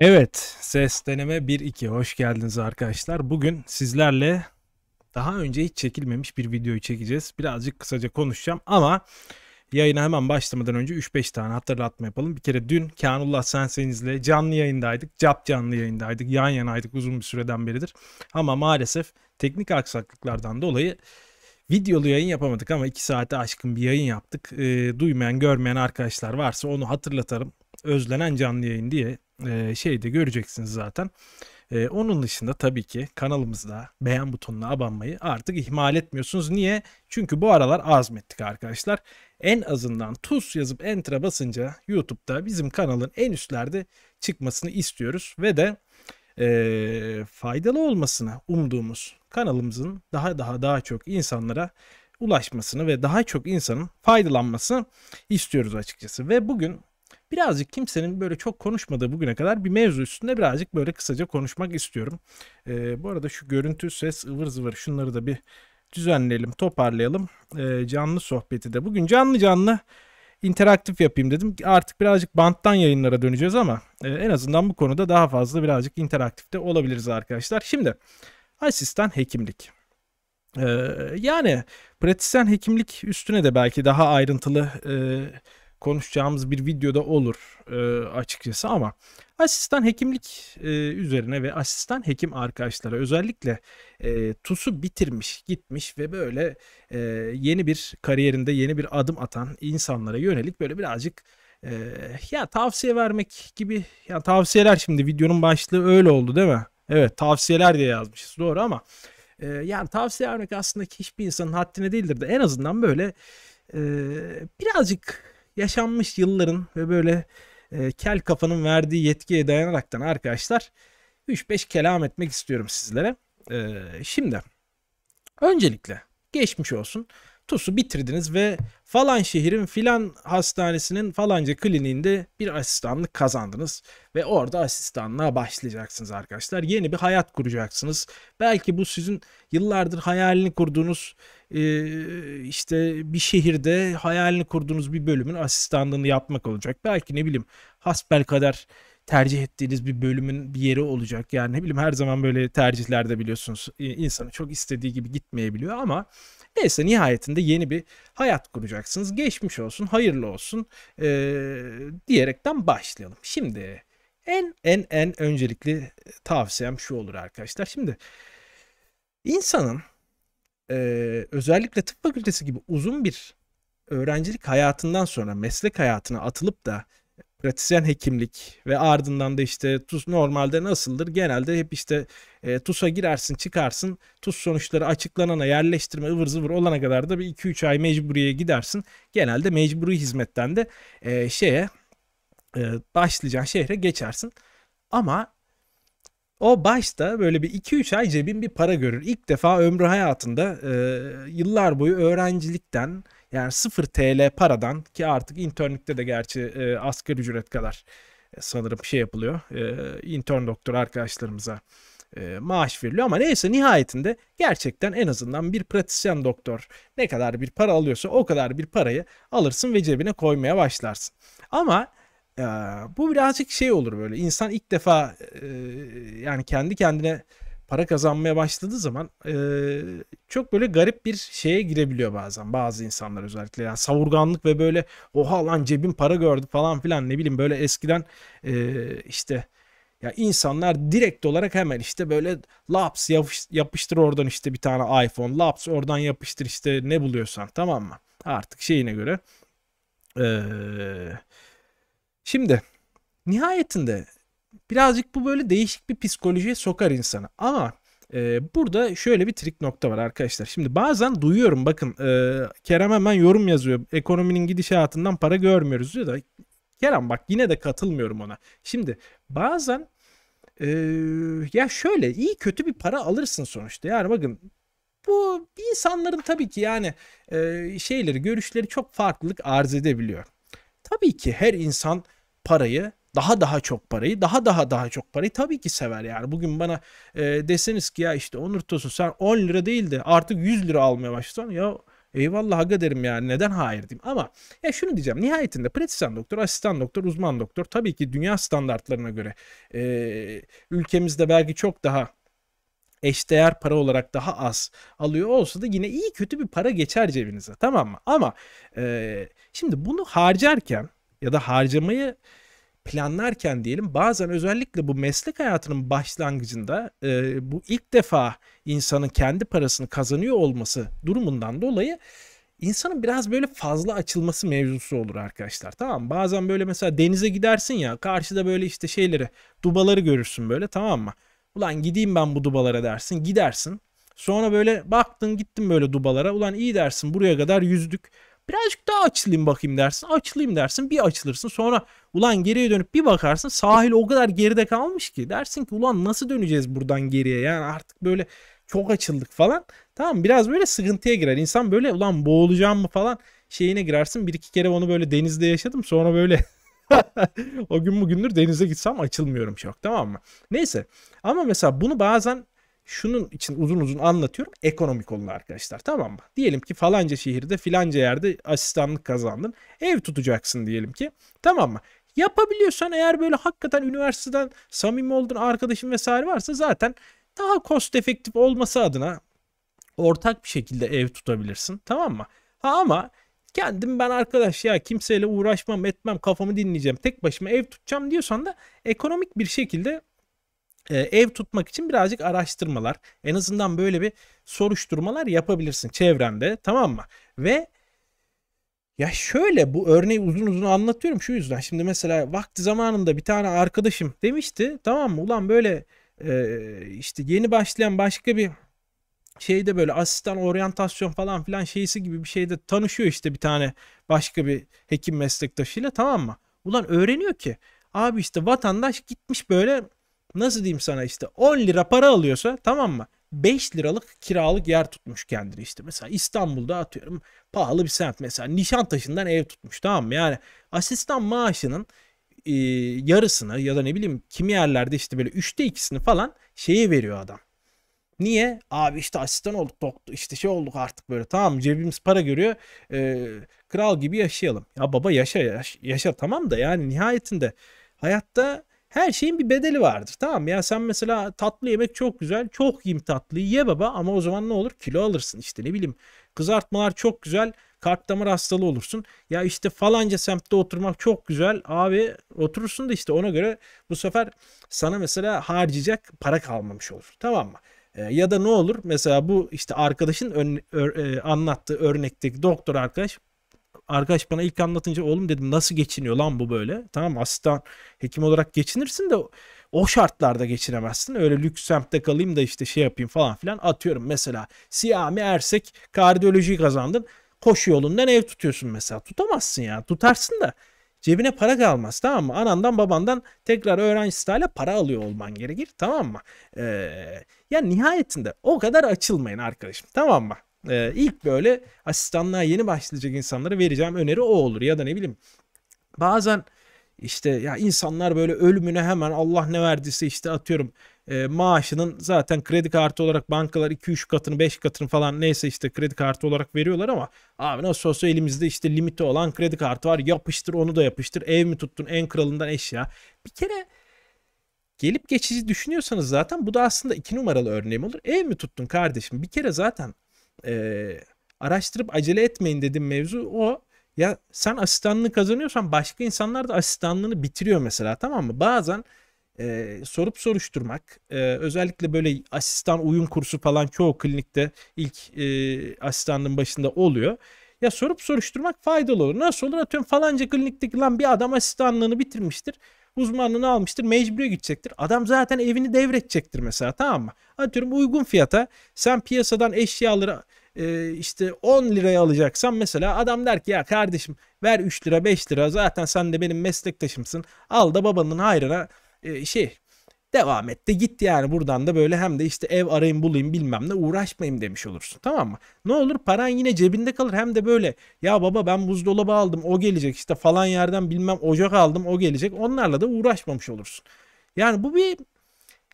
Evet, ses deneme 1-2. Hoş geldiniz arkadaşlar. Bugün sizlerle daha önce hiç çekilmemiş bir videoyu çekeceğiz. Birazcık kısaca konuşacağım ama yayına hemen başlamadan önce 3-5 tane hatırlatma yapalım. Bir kere dün Kanullah Senseniz'le canlı yayındaydık. Cap canlı yayındaydık. Yan yanaydık uzun bir süreden beridir. Ama maalesef teknik aksaklıklardan dolayı videolu yayın yapamadık ama 2 saate aşkın bir yayın yaptık. E, duymayan görmeyen arkadaşlar varsa onu hatırlatarım özlenen canlı yayın diye e, şeyde göreceksiniz zaten. E, onun dışında tabii ki kanalımızda beğen butonuna abanmayı artık ihmal etmiyorsunuz. Niye? Çünkü bu aralar azmettik arkadaşlar. En azından tuz yazıp enter'a basınca YouTube'da bizim kanalın en üstlerde çıkmasını istiyoruz. Ve de e, faydalı olmasını umduğumuz kanalımızın daha daha daha çok insanlara ulaşmasını ve daha çok insanın faydalanmasını istiyoruz açıkçası. Ve bugün birazcık kimsenin böyle çok konuşmadığı bugüne kadar bir mevzu üstünde birazcık böyle kısaca konuşmak istiyorum. E, bu arada şu görüntü, ses, ıvır zıvır şunları da bir düzenleyelim, toparlayalım. E, canlı sohbeti de bugün canlı canlı interaktif yapayım dedim. Artık birazcık banttan yayınlara döneceğiz ama e, en azından bu konuda daha fazla birazcık interaktifte olabiliriz arkadaşlar. Şimdi asistan hekimlik. Ee, yani pratisyen hekimlik üstüne de belki daha ayrıntılı e, konuşacağımız bir videoda olur e, açıkçası ama asistan hekimlik e, üzerine ve asistan hekim arkadaşlara özellikle e, TUS'u bitirmiş gitmiş ve böyle e, yeni bir kariyerinde yeni bir adım atan insanlara yönelik böyle birazcık e, ya tavsiye vermek gibi ya tavsiyeler şimdi videonun başlığı öyle oldu değil mi? Evet tavsiyeler diye yazmışız doğru ama e, yani tavsiye vermek aslında hiçbir insanın haddine değildir de en azından böyle e, birazcık yaşanmış yılların ve böyle e, kel kafanın verdiği yetkiye dayanaraktan arkadaşlar 3-5 kelam etmek istiyorum sizlere. E, şimdi öncelikle geçmiş olsun. TUS'u bitirdiniz ve falan şehrin filan hastanesinin falanca kliniğinde bir asistanlık kazandınız. Ve orada asistanlığa başlayacaksınız arkadaşlar. Yeni bir hayat kuracaksınız. Belki bu sizin yıllardır hayalini kurduğunuz ee, işte bir şehirde hayalini kurduğunuz bir bölümün asistanlığını yapmak olacak. Belki ne bileyim hasbel kadar tercih ettiğiniz bir bölümün bir yeri olacak. Yani ne bileyim her zaman böyle tercihlerde biliyorsunuz e, insanı çok istediği gibi gitmeyebiliyor ama neyse nihayetinde yeni bir hayat kuracaksınız. Geçmiş olsun, hayırlı olsun ee, diyerekten başlayalım. Şimdi en en en öncelikli tavsiyem şu olur arkadaşlar. Şimdi insanın e, özellikle tıp fakültesi gibi uzun bir öğrencilik hayatından sonra meslek hayatına atılıp da pratisyen hekimlik ve ardından da işte TUS normalde nasıldır? Genelde hep işte e, TUS'a girersin çıkarsın TUS sonuçları açıklanana yerleştirme ıvır zıvır olana kadar da bir 2-3 ay mecburiye gidersin. Genelde mecburi hizmetten de e, şeye e, başlayacağın şehre geçersin. Ama o başta böyle bir 2-3 ay cebin bir para görür. İlk defa ömrü hayatında e, yıllar boyu öğrencilikten yani 0 TL paradan ki artık internlikte de gerçi e, asgari ücret kadar e, sanırım şey yapılıyor. E, intern doktor arkadaşlarımıza e, maaş veriliyor ama neyse nihayetinde gerçekten en azından bir pratisyen doktor ne kadar bir para alıyorsa o kadar bir parayı alırsın ve cebine koymaya başlarsın. Ama ya, bu birazcık şey olur böyle. insan ilk defa e, yani kendi kendine para kazanmaya başladığı zaman e, çok böyle garip bir şeye girebiliyor bazen bazı insanlar özellikle. Yani savurganlık ve böyle oha lan cebim para gördü falan filan ne bileyim böyle eskiden e, işte ya insanlar direkt olarak hemen işte böyle laps yapıştır oradan işte bir tane iPhone laps oradan yapıştır işte ne buluyorsan tamam mı? Artık şeyine göre eee Şimdi nihayetinde birazcık bu böyle değişik bir psikolojiye sokar insanı ama e, burada şöyle bir trik nokta var arkadaşlar. Şimdi bazen duyuyorum bakın e, Kerem hemen yorum yazıyor ekonominin gidişatından para görmüyoruz diyor da Kerem bak yine de katılmıyorum ona. Şimdi bazen e, ya şöyle iyi kötü bir para alırsın sonuçta yani bakın bu insanların tabii ki yani e, şeyleri görüşleri çok farklılık arz edebiliyor. Tabii ki her insan parayı daha daha çok parayı daha daha daha çok parayı tabii ki sever yani. Bugün bana e, deseniz ki ya işte Onur Tosun sen 10 lira değil de artık 100 lira almaya başladın ya eyvallah aga derim yani neden hayır diyeyim ama ya şunu diyeceğim nihayetinde pratisyen doktor, asistan doktor, uzman doktor tabii ki dünya standartlarına göre e, ülkemizde belki çok daha eşdeğer para olarak daha az alıyor olsa da yine iyi kötü bir para geçer cebinize tamam mı? Ama e, şimdi bunu harcarken ya da harcamayı planlarken diyelim bazen özellikle bu meslek hayatının başlangıcında e, bu ilk defa insanın kendi parasını kazanıyor olması durumundan dolayı insanın biraz böyle fazla açılması mevzusu olur arkadaşlar. Tamam mı? Bazen böyle mesela denize gidersin ya karşıda böyle işte şeyleri dubaları görürsün böyle tamam mı? Ulan gideyim ben bu dubalara dersin. Gidersin. Sonra böyle baktın gittin böyle dubalara. Ulan iyi dersin buraya kadar yüzdük. Birazcık daha açılayım bakayım dersin. Açılayım dersin. Bir açılırsın. Sonra ulan geriye dönüp bir bakarsın. Sahil o kadar geride kalmış ki. Dersin ki ulan nasıl döneceğiz buradan geriye? Yani artık böyle çok açıldık falan. Tamam biraz böyle sıkıntıya girer. İnsan böyle ulan boğulacağım mı falan şeyine girersin. Bir iki kere onu böyle denizde yaşadım. Sonra böyle o gün bugündür denize gitsem açılmıyorum çok tamam mı? Neyse ama mesela bunu bazen şunun için uzun uzun anlatıyorum ekonomik olun arkadaşlar tamam mı? Diyelim ki falanca şehirde filanca yerde asistanlık kazandın. Ev tutacaksın diyelim ki tamam mı? Yapabiliyorsan eğer böyle hakikaten üniversiteden samimi olduğun arkadaşın vesaire varsa zaten daha cost efektif olması adına ortak bir şekilde ev tutabilirsin tamam mı? Ha ama Kendim ben arkadaş ya kimseyle uğraşmam etmem kafamı dinleyeceğim tek başıma ev tutacağım diyorsan da ekonomik bir şekilde e, ev tutmak için birazcık araştırmalar en azından böyle bir soruşturmalar yapabilirsin çevrende tamam mı? Ve ya şöyle bu örneği uzun uzun anlatıyorum şu yüzden. Şimdi mesela vakti zamanında bir tane arkadaşım demişti tamam mı ulan böyle e, işte yeni başlayan başka bir şeyde böyle asistan oryantasyon falan filan şeysi gibi bir şeyde tanışıyor işte bir tane başka bir hekim meslektaşıyla tamam mı? Ulan öğreniyor ki abi işte vatandaş gitmiş böyle nasıl diyeyim sana işte 10 lira para alıyorsa tamam mı? 5 liralık kiralık yer tutmuş kendini işte. Mesela İstanbul'da atıyorum pahalı bir semt mesela Nişantaşı'ndan ev tutmuş tamam mı? Yani asistan maaşının e, yarısını ya da ne bileyim kimi yerlerde işte böyle 3'te 2'sini falan şeye veriyor adam. Niye? Abi işte asistan olduk, doktor, işte şey olduk artık böyle tamam cebimiz para görüyor. E, kral gibi yaşayalım. Ya baba yaşa, yaşa yaşa tamam da yani nihayetinde hayatta her şeyin bir bedeli vardır. Tamam ya sen mesela tatlı yemek çok güzel. Çok yiyeyim tatlıyı ye baba ama o zaman ne olur? Kilo alırsın işte ne bileyim. Kızartmalar çok güzel. Kalp damar hastalığı olursun. Ya işte falanca semtte oturmak çok güzel. Abi oturursun da işte ona göre bu sefer sana mesela harcayacak para kalmamış olur. Tamam mı? Ee, ya da ne olur mesela bu işte arkadaşın ön, ör, e, anlattığı örnekteki doktor arkadaş arkadaş bana ilk anlatınca oğlum dedim nasıl geçiniyor lan bu böyle. Tamam asistan hekim olarak geçinirsin de o şartlarda geçinemezsin. Öyle lüks semtte kalayım da işte şey yapayım falan filan atıyorum. Mesela Siyami Ersek kardiyoloji kazandın. Koşu yolundan ev tutuyorsun mesela. Tutamazsın ya. Tutarsın da Cebine para kalmaz tamam mı? Anandan babandan tekrar öğrenci style para alıyor olman gerekir tamam mı? Ee, yani nihayetinde o kadar açılmayın arkadaşım tamam mı? Ee, ilk böyle asistanlığa yeni başlayacak insanlara vereceğim öneri o olur ya da ne bileyim bazen işte ya insanlar böyle ölümüne hemen Allah ne verdiyse işte atıyorum e, maaşının zaten kredi kartı olarak bankalar 2-3 katını 5 katını falan neyse işte kredi kartı olarak veriyorlar ama abi nasıl olsa elimizde işte limiti olan kredi kartı var yapıştır onu da yapıştır ev mi tuttun en kralından eşya bir kere gelip geçici düşünüyorsanız zaten bu da aslında iki numaralı örneğim olur ev mi tuttun kardeşim bir kere zaten e, araştırıp acele etmeyin dedim mevzu o ya sen asistanlığını kazanıyorsan başka insanlar da asistanlığını bitiriyor mesela tamam mı bazen e, sorup soruşturmak e, özellikle böyle asistan uyum kursu falan çoğu klinikte ilk e, asistanın başında oluyor. Ya sorup soruşturmak faydalı olur. Nasıl olur? Atıyorum falanca klinikteki lan bir adam asistanlığını bitirmiştir. Uzmanlığını almıştır. Mecburiye gidecektir. Adam zaten evini devredecektir mesela tamam mı? Atıyorum uygun fiyata sen piyasadan eşyaları e, işte 10 liraya alacaksan mesela adam der ki ya kardeşim ver 3 lira 5 lira zaten sen de benim meslektaşımsın. Al da babanın hayrına e, şey devam et de git yani buradan da böyle hem de işte ev arayayım bulayım bilmem ne uğraşmayayım demiş olursun tamam mı? Ne olur paran yine cebinde kalır hem de böyle ya baba ben buzdolabı aldım o gelecek işte falan yerden bilmem ocak aldım o gelecek onlarla da uğraşmamış olursun. Yani bu bir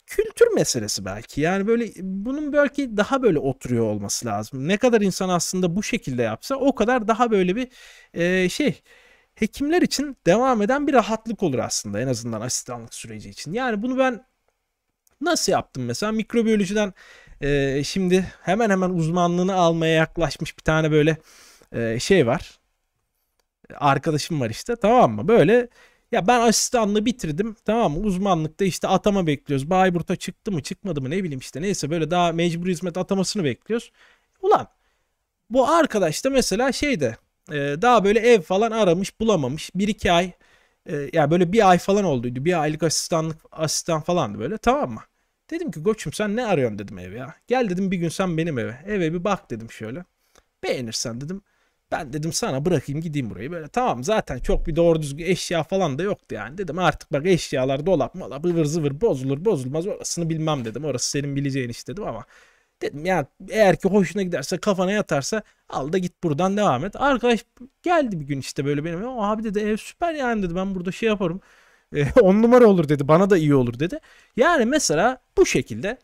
kültür meselesi belki yani böyle bunun belki daha böyle oturuyor olması lazım. Ne kadar insan aslında bu şekilde yapsa o kadar daha böyle bir e, şey hekimler için devam eden bir rahatlık olur aslında en azından asistanlık süreci için. Yani bunu ben nasıl yaptım mesela mikrobiyolojiden e, şimdi hemen hemen uzmanlığını almaya yaklaşmış bir tane böyle e, şey var. Arkadaşım var işte tamam mı? Böyle ya ben asistanlığı bitirdim tamam mı? Uzmanlıkta işte atama bekliyoruz. Bayburt'a çıktı mı çıkmadı mı ne bileyim işte neyse böyle daha mecbur hizmet atamasını bekliyoruz. Ulan bu arkadaş da mesela şeyde ee, daha böyle ev falan aramış bulamamış. Bir iki ay e, ya yani böyle bir ay falan olduydu. Bir aylık asistanlık asistan falandı böyle tamam mı? Dedim ki koçum sen ne arıyorsun dedim ev ya. Gel dedim bir gün sen benim eve. Eve bir bak dedim şöyle. Beğenirsen dedim. Ben dedim sana bırakayım gideyim burayı böyle. Tamam zaten çok bir doğru düzgün eşya falan da yoktu yani. Dedim artık bak eşyalar dolap molap ıvır zıvır bozulur bozulmaz orasını bilmem dedim. Orası senin bileceğin iş dedim ama Dedim ya eğer ki hoşuna giderse kafana yatarsa al da git buradan devam et. Arkadaş geldi bir gün işte böyle benim. O abi dedi ev süper yani dedi ben burada şey yaparım. E, on numara olur dedi bana da iyi olur dedi. Yani mesela bu şekilde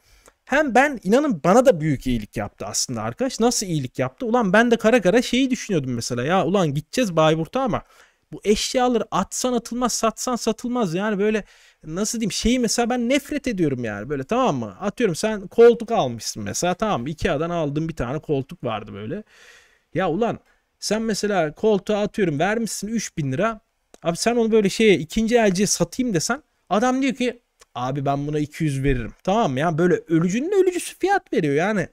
hem ben inanın bana da büyük iyilik yaptı aslında arkadaş. Nasıl iyilik yaptı? Ulan ben de kara kara şeyi düşünüyordum mesela. Ya ulan gideceğiz Bayburt'a ama bu eşyaları atsan atılmaz satsan satılmaz yani böyle nasıl diyeyim şeyi mesela ben nefret ediyorum yani böyle tamam mı? Atıyorum sen koltuk almışsın mesela tamam mı? Ikea'dan aldığın bir tane koltuk vardı böyle. Ya ulan sen mesela koltuğa atıyorum vermişsin 3000 lira. Abi sen onu böyle şeye ikinci elce satayım desen adam diyor ki abi ben buna 200 veririm. Tamam mı? Yani böyle ölücünün ölücüsü fiyat veriyor yani.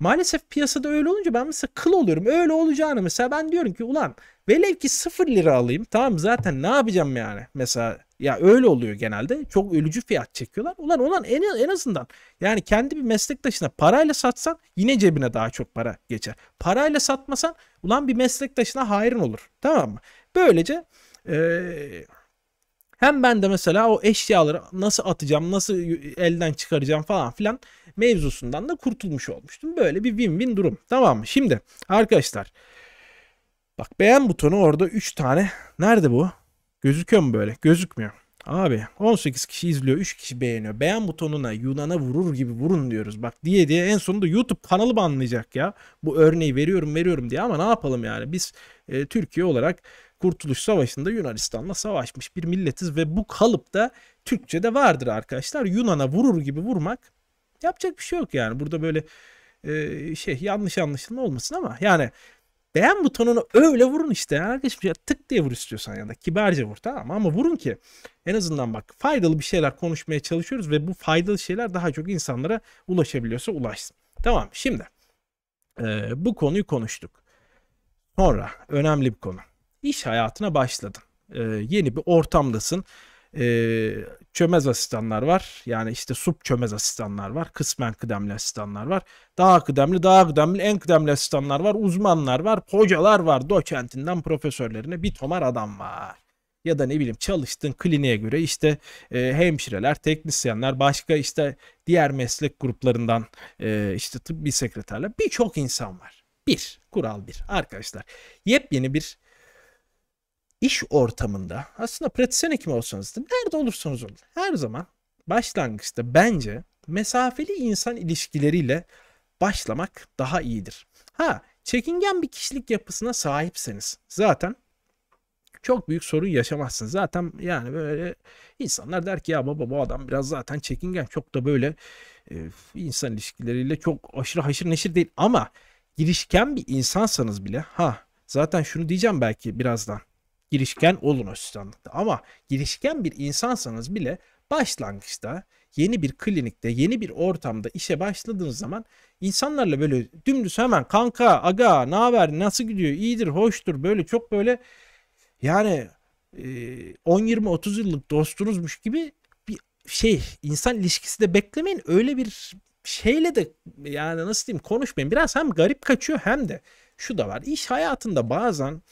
Maalesef piyasada öyle olunca ben mesela kıl oluyorum. Öyle olacağını mesela ben diyorum ki ulan velev ki 0 lira alayım. Tamam zaten ne yapacağım yani? Mesela ya öyle oluyor genelde. Çok ölücü fiyat çekiyorlar. Ulan olan en, en azından yani kendi bir meslektaşına parayla satsan yine cebine daha çok para geçer. Parayla satmasan ulan bir meslektaşına hayrın olur. Tamam mı? Böylece ee, hem ben de mesela o eşyaları nasıl atacağım, nasıl elden çıkaracağım falan filan mevzusundan da kurtulmuş olmuştum. Böyle bir win-win durum. Tamam mı? Şimdi arkadaşlar bak beğen butonu orada 3 tane. Nerede bu? Gözüküyor mu böyle? Gözükmüyor. Abi 18 kişi izliyor 3 kişi beğeniyor. Beğen butonuna Yunan'a vurur gibi vurun diyoruz. Bak diye diye en sonunda YouTube kanalı banlayacak ya. Bu örneği veriyorum veriyorum diye ama ne yapalım yani. Biz e, Türkiye olarak Kurtuluş Savaşı'nda Yunanistan'la savaşmış bir milletiz ve bu kalıp da Türkçe'de vardır arkadaşlar. Yunan'a vurur gibi vurmak yapacak bir şey yok yani. Burada böyle e, şey yanlış anlaşılma olmasın ama yani Beğen butonunu öyle vurun işte. Yani arkadaşım ya şey- tık diye vur istiyorsan ya da kibarca vur tamam mı? Ama vurun ki en azından bak faydalı bir şeyler konuşmaya çalışıyoruz ve bu faydalı şeyler daha çok insanlara ulaşabiliyorsa ulaşsın. Tamam şimdi e, bu konuyu konuştuk. Sonra önemli bir konu. İş hayatına başladın. E, yeni bir ortamdasın. E, çömez asistanlar var. Yani işte sub çömez asistanlar var. Kısmen kıdemli asistanlar var. Daha kıdemli, daha kıdemli, en kıdemli asistanlar var. Uzmanlar var, hocalar var. Doçentinden profesörlerine bir tomar adam var. Ya da ne bileyim çalıştığın kliniğe göre işte e, hemşireler, teknisyenler, başka işte diğer meslek gruplarından e, işte tıbbi sekreterler birçok insan var. Bir, kural bir arkadaşlar. Yepyeni bir iş ortamında aslında pratisyen hekim olsanız da nerede olursanız olun her zaman başlangıçta bence mesafeli insan ilişkileriyle başlamak daha iyidir. Ha çekingen bir kişilik yapısına sahipseniz zaten çok büyük sorun yaşamazsınız. Zaten yani böyle insanlar der ki ya baba bu adam biraz zaten çekingen çok da böyle e, insan ilişkileriyle çok aşırı haşır neşir değil ama girişken bir insansanız bile ha zaten şunu diyeceğim belki birazdan girişken olun asistanlıkta. Ama girişken bir insansanız bile başlangıçta yeni bir klinikte, yeni bir ortamda işe başladığınız zaman insanlarla böyle dümdüz hemen kanka, aga, ne haber, nasıl gidiyor, iyidir, hoştur böyle çok böyle yani 10-20-30 yıllık dostunuzmuş gibi bir şey insan ilişkisi de beklemeyin. Öyle bir şeyle de yani nasıl diyeyim konuşmayın. Biraz hem garip kaçıyor hem de şu da var. iş hayatında bazen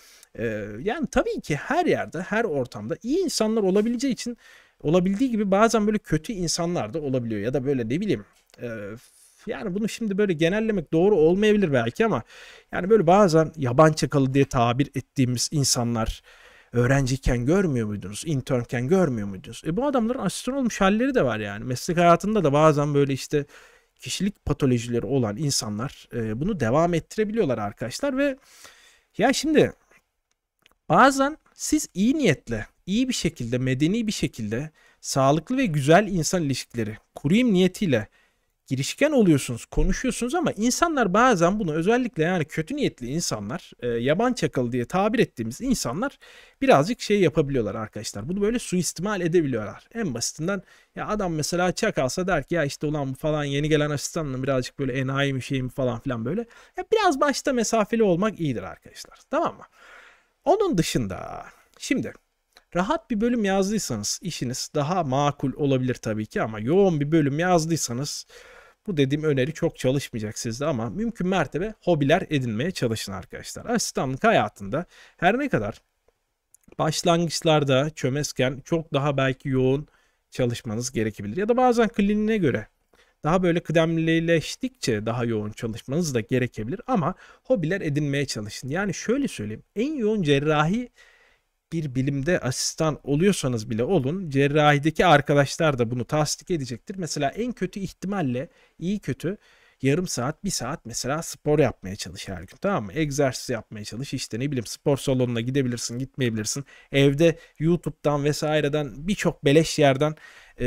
yani tabii ki her yerde, her ortamda iyi insanlar olabileceği için olabildiği gibi bazen böyle kötü insanlar da olabiliyor ya da böyle ne bileyim yani bunu şimdi böyle genellemek doğru olmayabilir belki ama yani böyle bazen yaban çakalı diye tabir ettiğimiz insanlar öğrenciyken görmüyor muydunuz? İnternken görmüyor muydunuz? E bu adamların asistan olmuş halleri de var yani. Meslek hayatında da bazen böyle işte kişilik patolojileri olan insanlar e, bunu devam ettirebiliyorlar arkadaşlar ve ya şimdi Bazen siz iyi niyetle, iyi bir şekilde, medeni bir şekilde sağlıklı ve güzel insan ilişkileri kurayım niyetiyle girişken oluyorsunuz, konuşuyorsunuz ama insanlar bazen bunu özellikle yani kötü niyetli insanlar, e, yaban çakalı diye tabir ettiğimiz insanlar birazcık şey yapabiliyorlar arkadaşlar. Bunu böyle suistimal edebiliyorlar. En basitinden ya adam mesela çakalsa der ki ya işte ulan bu falan yeni gelen asistanla birazcık böyle enayi mi şey mi falan filan böyle. Ya biraz başta mesafeli olmak iyidir arkadaşlar. Tamam mı? Onun dışında şimdi rahat bir bölüm yazdıysanız işiniz daha makul olabilir tabii ki ama yoğun bir bölüm yazdıysanız bu dediğim öneri çok çalışmayacak sizde ama mümkün mertebe hobiler edinmeye çalışın arkadaşlar. Asistanlık hayatında her ne kadar başlangıçlarda çömezken çok daha belki yoğun çalışmanız gerekebilir. Ya da bazen kliniğine göre daha böyle kıdemlileştikçe daha yoğun çalışmanız da gerekebilir ama hobiler edinmeye çalışın. Yani şöyle söyleyeyim en yoğun cerrahi bir bilimde asistan oluyorsanız bile olun cerrahideki arkadaşlar da bunu tasdik edecektir. Mesela en kötü ihtimalle iyi kötü yarım saat bir saat mesela spor yapmaya çalış her gün tamam mı? Egzersiz yapmaya çalış işte ne bileyim spor salonuna gidebilirsin gitmeyebilirsin. Evde YouTube'dan vesaireden birçok beleş yerden e,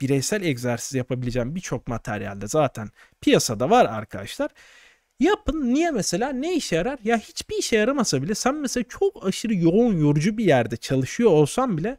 bireysel egzersiz yapabileceğim birçok materyalde zaten piyasada var arkadaşlar. Yapın. Niye mesela? Ne işe yarar? Ya hiçbir işe yaramasa bile sen mesela çok aşırı yoğun yorucu bir yerde çalışıyor olsan bile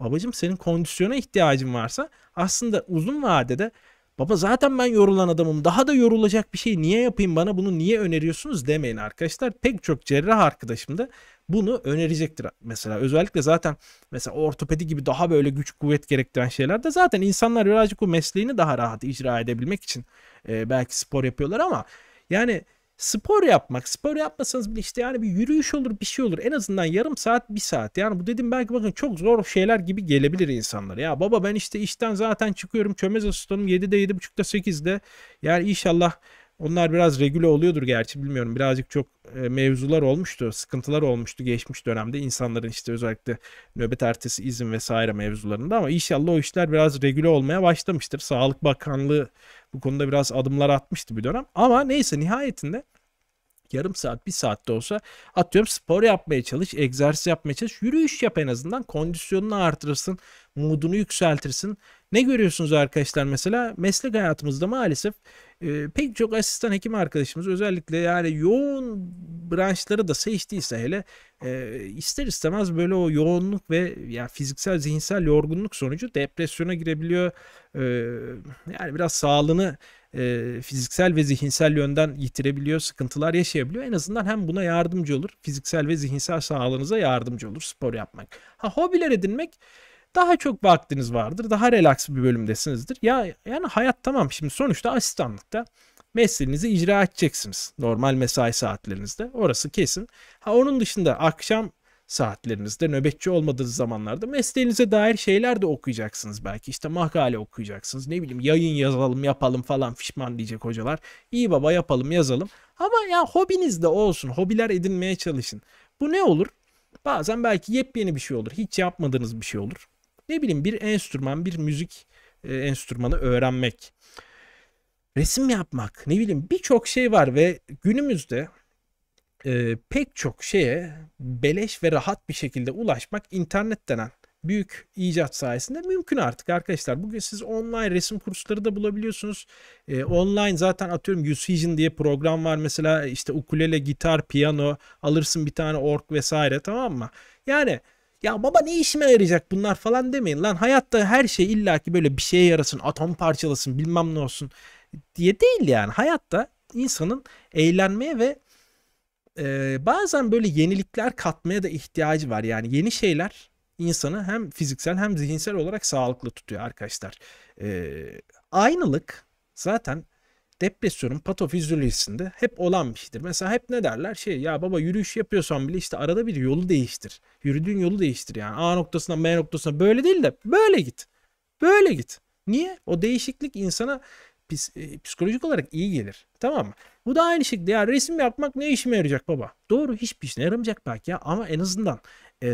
babacım senin kondisyona ihtiyacın varsa aslında uzun vadede Baba zaten ben yorulan adamım. Daha da yorulacak bir şey niye yapayım bana bunu niye öneriyorsunuz demeyin arkadaşlar. Pek çok cerrah arkadaşım da bunu önerecektir. Mesela özellikle zaten mesela ortopedi gibi daha böyle güç kuvvet gerektiren şeylerde zaten insanlar birazcık bu mesleğini daha rahat icra edebilmek için e, belki spor yapıyorlar ama yani spor yapmak, spor yapmasanız bile işte yani bir yürüyüş olur bir şey olur. En azından yarım saat bir saat. Yani bu dedim belki bakın çok zor şeyler gibi gelebilir insanlara. Ya baba ben işte işten zaten çıkıyorum çömez asistanım 7'de 7.30'da 8'de. Yani inşallah onlar biraz regüle oluyordur gerçi bilmiyorum. Birazcık çok e, mevzular olmuştu, sıkıntılar olmuştu geçmiş dönemde insanların işte özellikle nöbet ertesi izin vesaire mevzularında ama inşallah o işler biraz regüle olmaya başlamıştır. Sağlık Bakanlığı bu konuda biraz adımlar atmıştı bir dönem. Ama neyse nihayetinde yarım saat, bir saatte olsa atıyorum spor yapmaya çalış, egzersiz yapmaya çalış, yürüyüş yap en azından. Kondisyonunu artırırsın, modunu yükseltirsin. Ne görüyorsunuz arkadaşlar mesela meslek hayatımızda maalesef e, pek çok asistan hekim arkadaşımız özellikle yani yoğun branşları da seçtiyse hele e, ister istemez böyle o yoğunluk ve ya fiziksel zihinsel yorgunluk sonucu depresyona girebiliyor. E, yani biraz sağlığını e, fiziksel ve zihinsel yönden yitirebiliyor, sıkıntılar yaşayabiliyor. En azından hem buna yardımcı olur, fiziksel ve zihinsel sağlığınıza yardımcı olur spor yapmak. Ha hobiler edinmek daha çok vaktiniz vardır, daha relax bir bölümdesinizdir. Ya yani hayat tamam şimdi sonuçta asistanlıkta mesleğinizi icra edeceksiniz normal mesai saatlerinizde. Orası kesin. Ha onun dışında akşam saatlerinizde, nöbetçi olmadığınız zamanlarda mesleğinize dair şeyler de okuyacaksınız belki. işte makale okuyacaksınız. Ne bileyim yayın yazalım, yapalım falan fişman diyecek hocalar. İyi baba yapalım, yazalım. Ama ya hobiniz de olsun. Hobiler edinmeye çalışın. Bu ne olur? Bazen belki yepyeni bir şey olur. Hiç yapmadığınız bir şey olur. Ne bileyim bir enstrüman, bir müzik e, enstrümanı öğrenmek. Resim yapmak, ne bileyim birçok şey var ve günümüzde e, pek çok şeye beleş ve rahat bir şekilde ulaşmak internet denen büyük icat sayesinde mümkün artık arkadaşlar. Bugün siz online resim kursları da bulabiliyorsunuz. E, online zaten atıyorum Usevision diye program var mesela işte ukulele, gitar, piyano alırsın bir tane org vesaire tamam mı? Yani ya baba ne işime yarayacak bunlar falan demeyin lan. Hayatta her şey illaki böyle bir şeye yarasın, atom parçalasın, bilmem ne olsun diye değil yani. Hayatta insanın eğlenmeye ve e, bazen böyle yenilikler katmaya da ihtiyacı var. Yani yeni şeyler insanı hem fiziksel hem zihinsel olarak sağlıklı tutuyor arkadaşlar. E, aynılık zaten depresyonun patofizyolojisinde hep olan bir şeydir. Mesela hep ne derler? Şey ya baba yürüyüş yapıyorsan bile işte arada bir yolu değiştir. Yürüdüğün yolu değiştir yani. A noktasından B noktasına böyle değil de böyle git. Böyle git. Niye? O değişiklik insana e, psikolojik olarak iyi gelir. Tamam mı? Bu da aynı şekilde ya resim yapmak ne işime yarayacak baba? Doğru hiçbir işine yaramayacak belki ya ama en azından ee,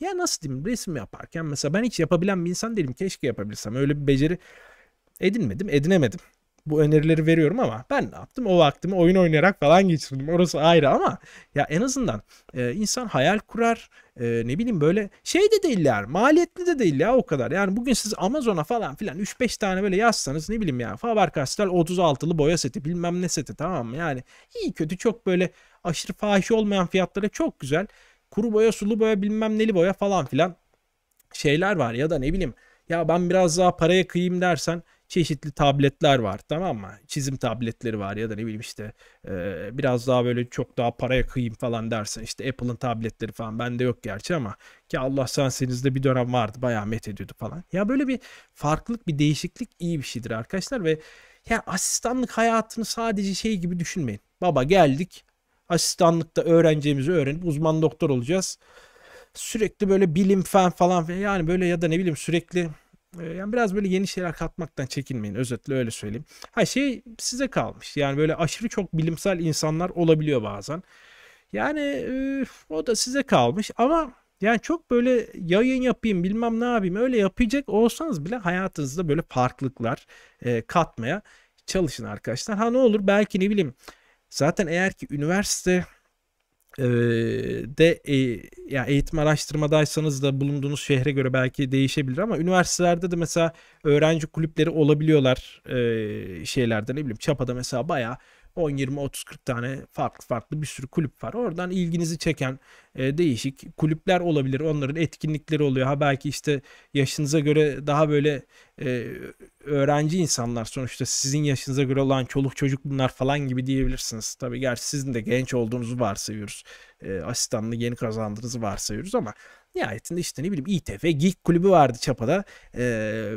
ya nasıl diyeyim resim yaparken mesela ben hiç yapabilen bir insan değilim. Keşke yapabilsem. Öyle bir beceri edinmedim, edinemedim bu önerileri veriyorum ama ben ne yaptım? O vaktimi oyun oynayarak falan geçirdim. Orası ayrı ama ya en azından e, insan hayal kurar. E, ne bileyim böyle şey de değiller. Maliyetli de değil ya o kadar. Yani bugün siz Amazon'a falan filan 3-5 tane böyle yazsanız ne bileyim ya Faber-Castell 36'lı boya seti bilmem ne seti tamam mı? Yani iyi kötü çok böyle aşırı fahiş olmayan fiyatlara çok güzel. Kuru boya, sulu boya, bilmem neli boya falan filan şeyler var ya da ne bileyim ya ben biraz daha paraya kıyayım dersen çeşitli tabletler var tamam mı? Çizim tabletleri var ya da ne bileyim işte biraz daha böyle çok daha paraya kıyayım falan dersen işte Apple'ın tabletleri falan bende yok gerçi ama ki Allah sensinizde bir dönem vardı bayağı met ediyordu falan. Ya böyle bir farklılık bir değişiklik iyi bir şeydir arkadaşlar ve ya asistanlık hayatını sadece şey gibi düşünmeyin. Baba geldik asistanlıkta öğreneceğimizi öğrenip uzman doktor olacağız. Sürekli böyle bilim fen falan yani böyle ya da ne bileyim sürekli ee, yani biraz böyle yeni şeyler katmaktan çekinmeyin. Özetle öyle söyleyeyim. Ha şey size kalmış. Yani böyle aşırı çok bilimsel insanlar olabiliyor bazen. Yani e, o da size kalmış ama yani çok böyle yayın yapayım bilmem ne yapayım öyle yapacak olsanız bile hayatınızda böyle farklılıklar e, katmaya çalışın arkadaşlar. Ha ne olur belki ne bileyim zaten eğer ki üniversite de e, ya eğitim araştırmadaysanız da bulunduğunuz şehre göre belki değişebilir ama üniversitelerde de mesela öğrenci kulüpleri olabiliyorlar e, şeylerde ne bileyim Çapa'da mesela bayağı 10, 20, 30, 40 tane farklı farklı bir sürü kulüp var. Oradan ilginizi çeken e, değişik kulüpler olabilir. Onların etkinlikleri oluyor. Ha belki işte yaşınıza göre daha böyle e, öğrenci insanlar sonuçta sizin yaşınıza göre olan çoluk çocuk bunlar falan gibi diyebilirsiniz. Tabii gerçi sizin de genç olduğunuzu varsayıyoruz. E, asistanlığı yeni kazandığınızı varsayıyoruz ama nihayetinde işte ne bileyim İTF Geek Kulübü vardı Çapa'da. E,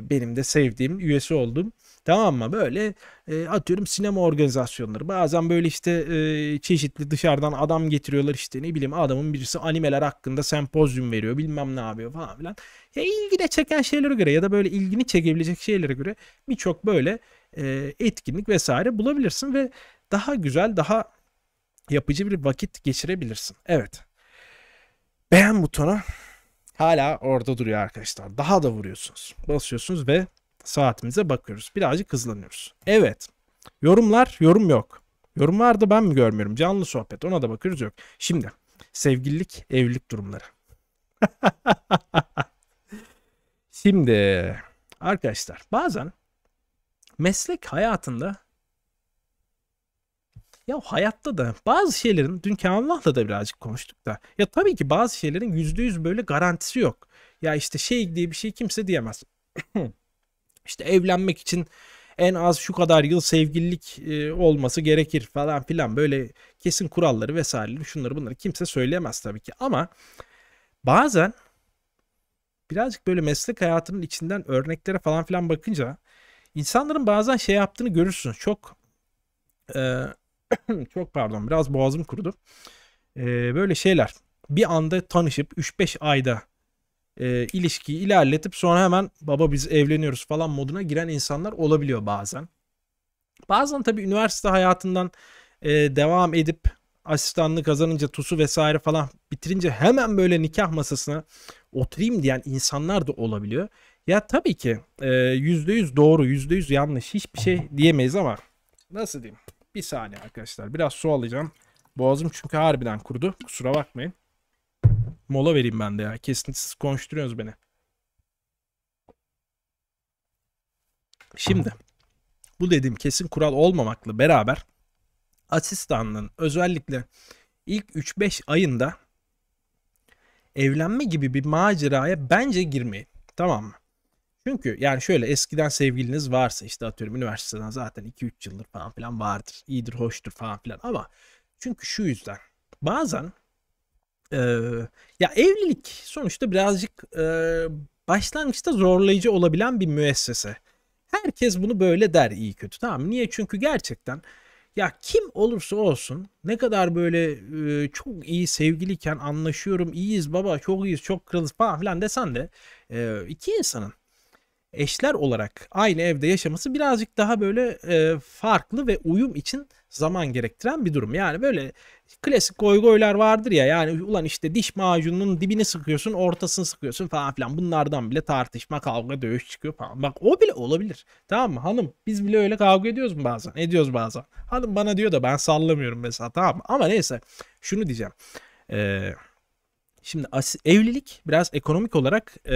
benim de sevdiğim, üyesi olduğum Tamam mı? Böyle e, atıyorum sinema organizasyonları. Bazen böyle işte e, çeşitli dışarıdan adam getiriyorlar işte ne bileyim adamın birisi animeler hakkında sempozyum veriyor bilmem ne yapıyor falan filan. Ya ilgine çeken şeylere göre ya da böyle ilgini çekebilecek şeylere göre birçok böyle e, etkinlik vesaire bulabilirsin ve daha güzel daha yapıcı bir vakit geçirebilirsin. Evet. Beğen butonu hala orada duruyor arkadaşlar. Daha da vuruyorsunuz. Basıyorsunuz ve saatimize bakıyoruz. Birazcık hızlanıyoruz. Evet. Yorumlar, yorum yok. yorum vardı ben mi görmüyorum? Canlı sohbet ona da bakıyoruz yok. Şimdi sevgililik, evlilik durumları. Şimdi arkadaşlar bazen meslek hayatında ya hayatta da bazı şeylerin dün Kaan'la da birazcık konuştuk da ya tabii ki bazı şeylerin %100 böyle garantisi yok. Ya işte şey diye bir şey kimse diyemez. İşte evlenmek için en az şu kadar yıl sevgililik e, olması gerekir falan filan böyle kesin kuralları vesaire. şunları bunları kimse söyleyemez tabii ki ama bazen birazcık böyle meslek hayatının içinden örneklere falan filan bakınca insanların bazen şey yaptığını görürsün. çok e, çok pardon biraz boğazım kurudu e, böyle şeyler bir anda tanışıp 3-5 ayda e, ilişkiyi ilerletip sonra hemen baba biz evleniyoruz falan moduna giren insanlar olabiliyor bazen. Bazen tabii üniversite hayatından e, devam edip asistanlık kazanınca TUS'u vesaire falan bitirince hemen böyle nikah masasına oturayım diyen insanlar da olabiliyor. Ya tabii ki e, yüzde yüz doğru yüzde yüz yanlış hiçbir şey diyemeyiz ama nasıl diyeyim? Bir saniye arkadaşlar biraz su alacağım. Boğazım çünkü harbiden kurudu kusura bakmayın. Mola vereyim ben de ya. Kesintisiz konuşturuyorsunuz beni. Şimdi bu dediğim kesin kural olmamakla beraber asistanlığın özellikle ilk 3-5 ayında evlenme gibi bir maceraya bence girmeyin. Tamam mı? Çünkü yani şöyle eskiden sevgiliniz varsa işte atıyorum üniversiteden zaten 2-3 yıldır falan filan vardır. İyidir, hoştur falan filan ama çünkü şu yüzden bazen ee, ya evlilik sonuçta birazcık e, başlangıçta zorlayıcı olabilen bir müessese. Herkes bunu böyle der iyi kötü tamam mı? Niye? Çünkü gerçekten ya kim olursa olsun ne kadar böyle e, çok iyi sevgiliyken anlaşıyorum iyiyiz baba çok iyiyiz çok kralız falan filan desen de e, iki insanın eşler olarak aynı evde yaşaması birazcık daha böyle e, farklı ve uyum için zaman gerektiren bir durum. Yani böyle klasik goygoylar vardır ya yani ulan işte diş macununun dibini sıkıyorsun ortasını sıkıyorsun falan filan bunlardan bile tartışma kavga dövüş çıkıyor falan. Bak o bile olabilir tamam mı hanım biz bile öyle kavga ediyoruz mu bazen ediyoruz bazen. Hanım bana diyor da ben sallamıyorum mesela tamam mı ama neyse şunu diyeceğim. Eee Şimdi evlilik biraz ekonomik olarak e,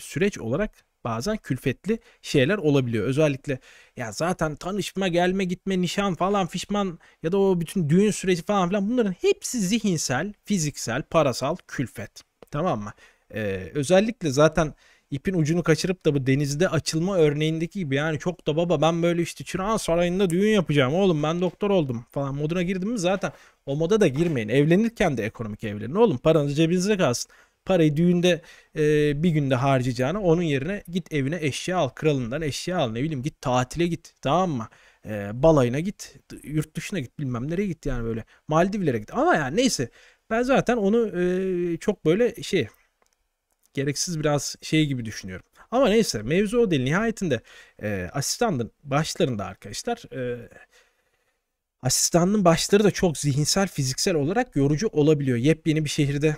süreç olarak bazen külfetli şeyler olabiliyor. Özellikle ya zaten tanışma, gelme, gitme, nişan falan fişman ya da o bütün düğün süreci falan filan bunların hepsi zihinsel, fiziksel, parasal külfet. Tamam mı? Ee, özellikle zaten ipin ucunu kaçırıp da bu denizde açılma örneğindeki gibi yani çok da baba ben böyle işte Çırağan Sarayı'nda düğün yapacağım oğlum ben doktor oldum falan moduna girdim mi zaten o moda da girmeyin. Evlenirken de ekonomik evlenin oğlum paranız cebinizde kalsın. Parayı düğünde e, bir günde harcayacağına onun yerine git evine eşya al. Kralından eşya al ne bileyim git tatile git tamam mı? E, balayına git, yurt dışına git bilmem nereye git yani böyle. Maldivlere git ama yani neyse. Ben zaten onu e, çok böyle şey gereksiz biraz şey gibi düşünüyorum. Ama neyse mevzu o değil. Nihayetinde e, asistanın başlarında arkadaşlar e, asistanın başları da çok zihinsel fiziksel olarak yorucu olabiliyor. Yepyeni bir şehirde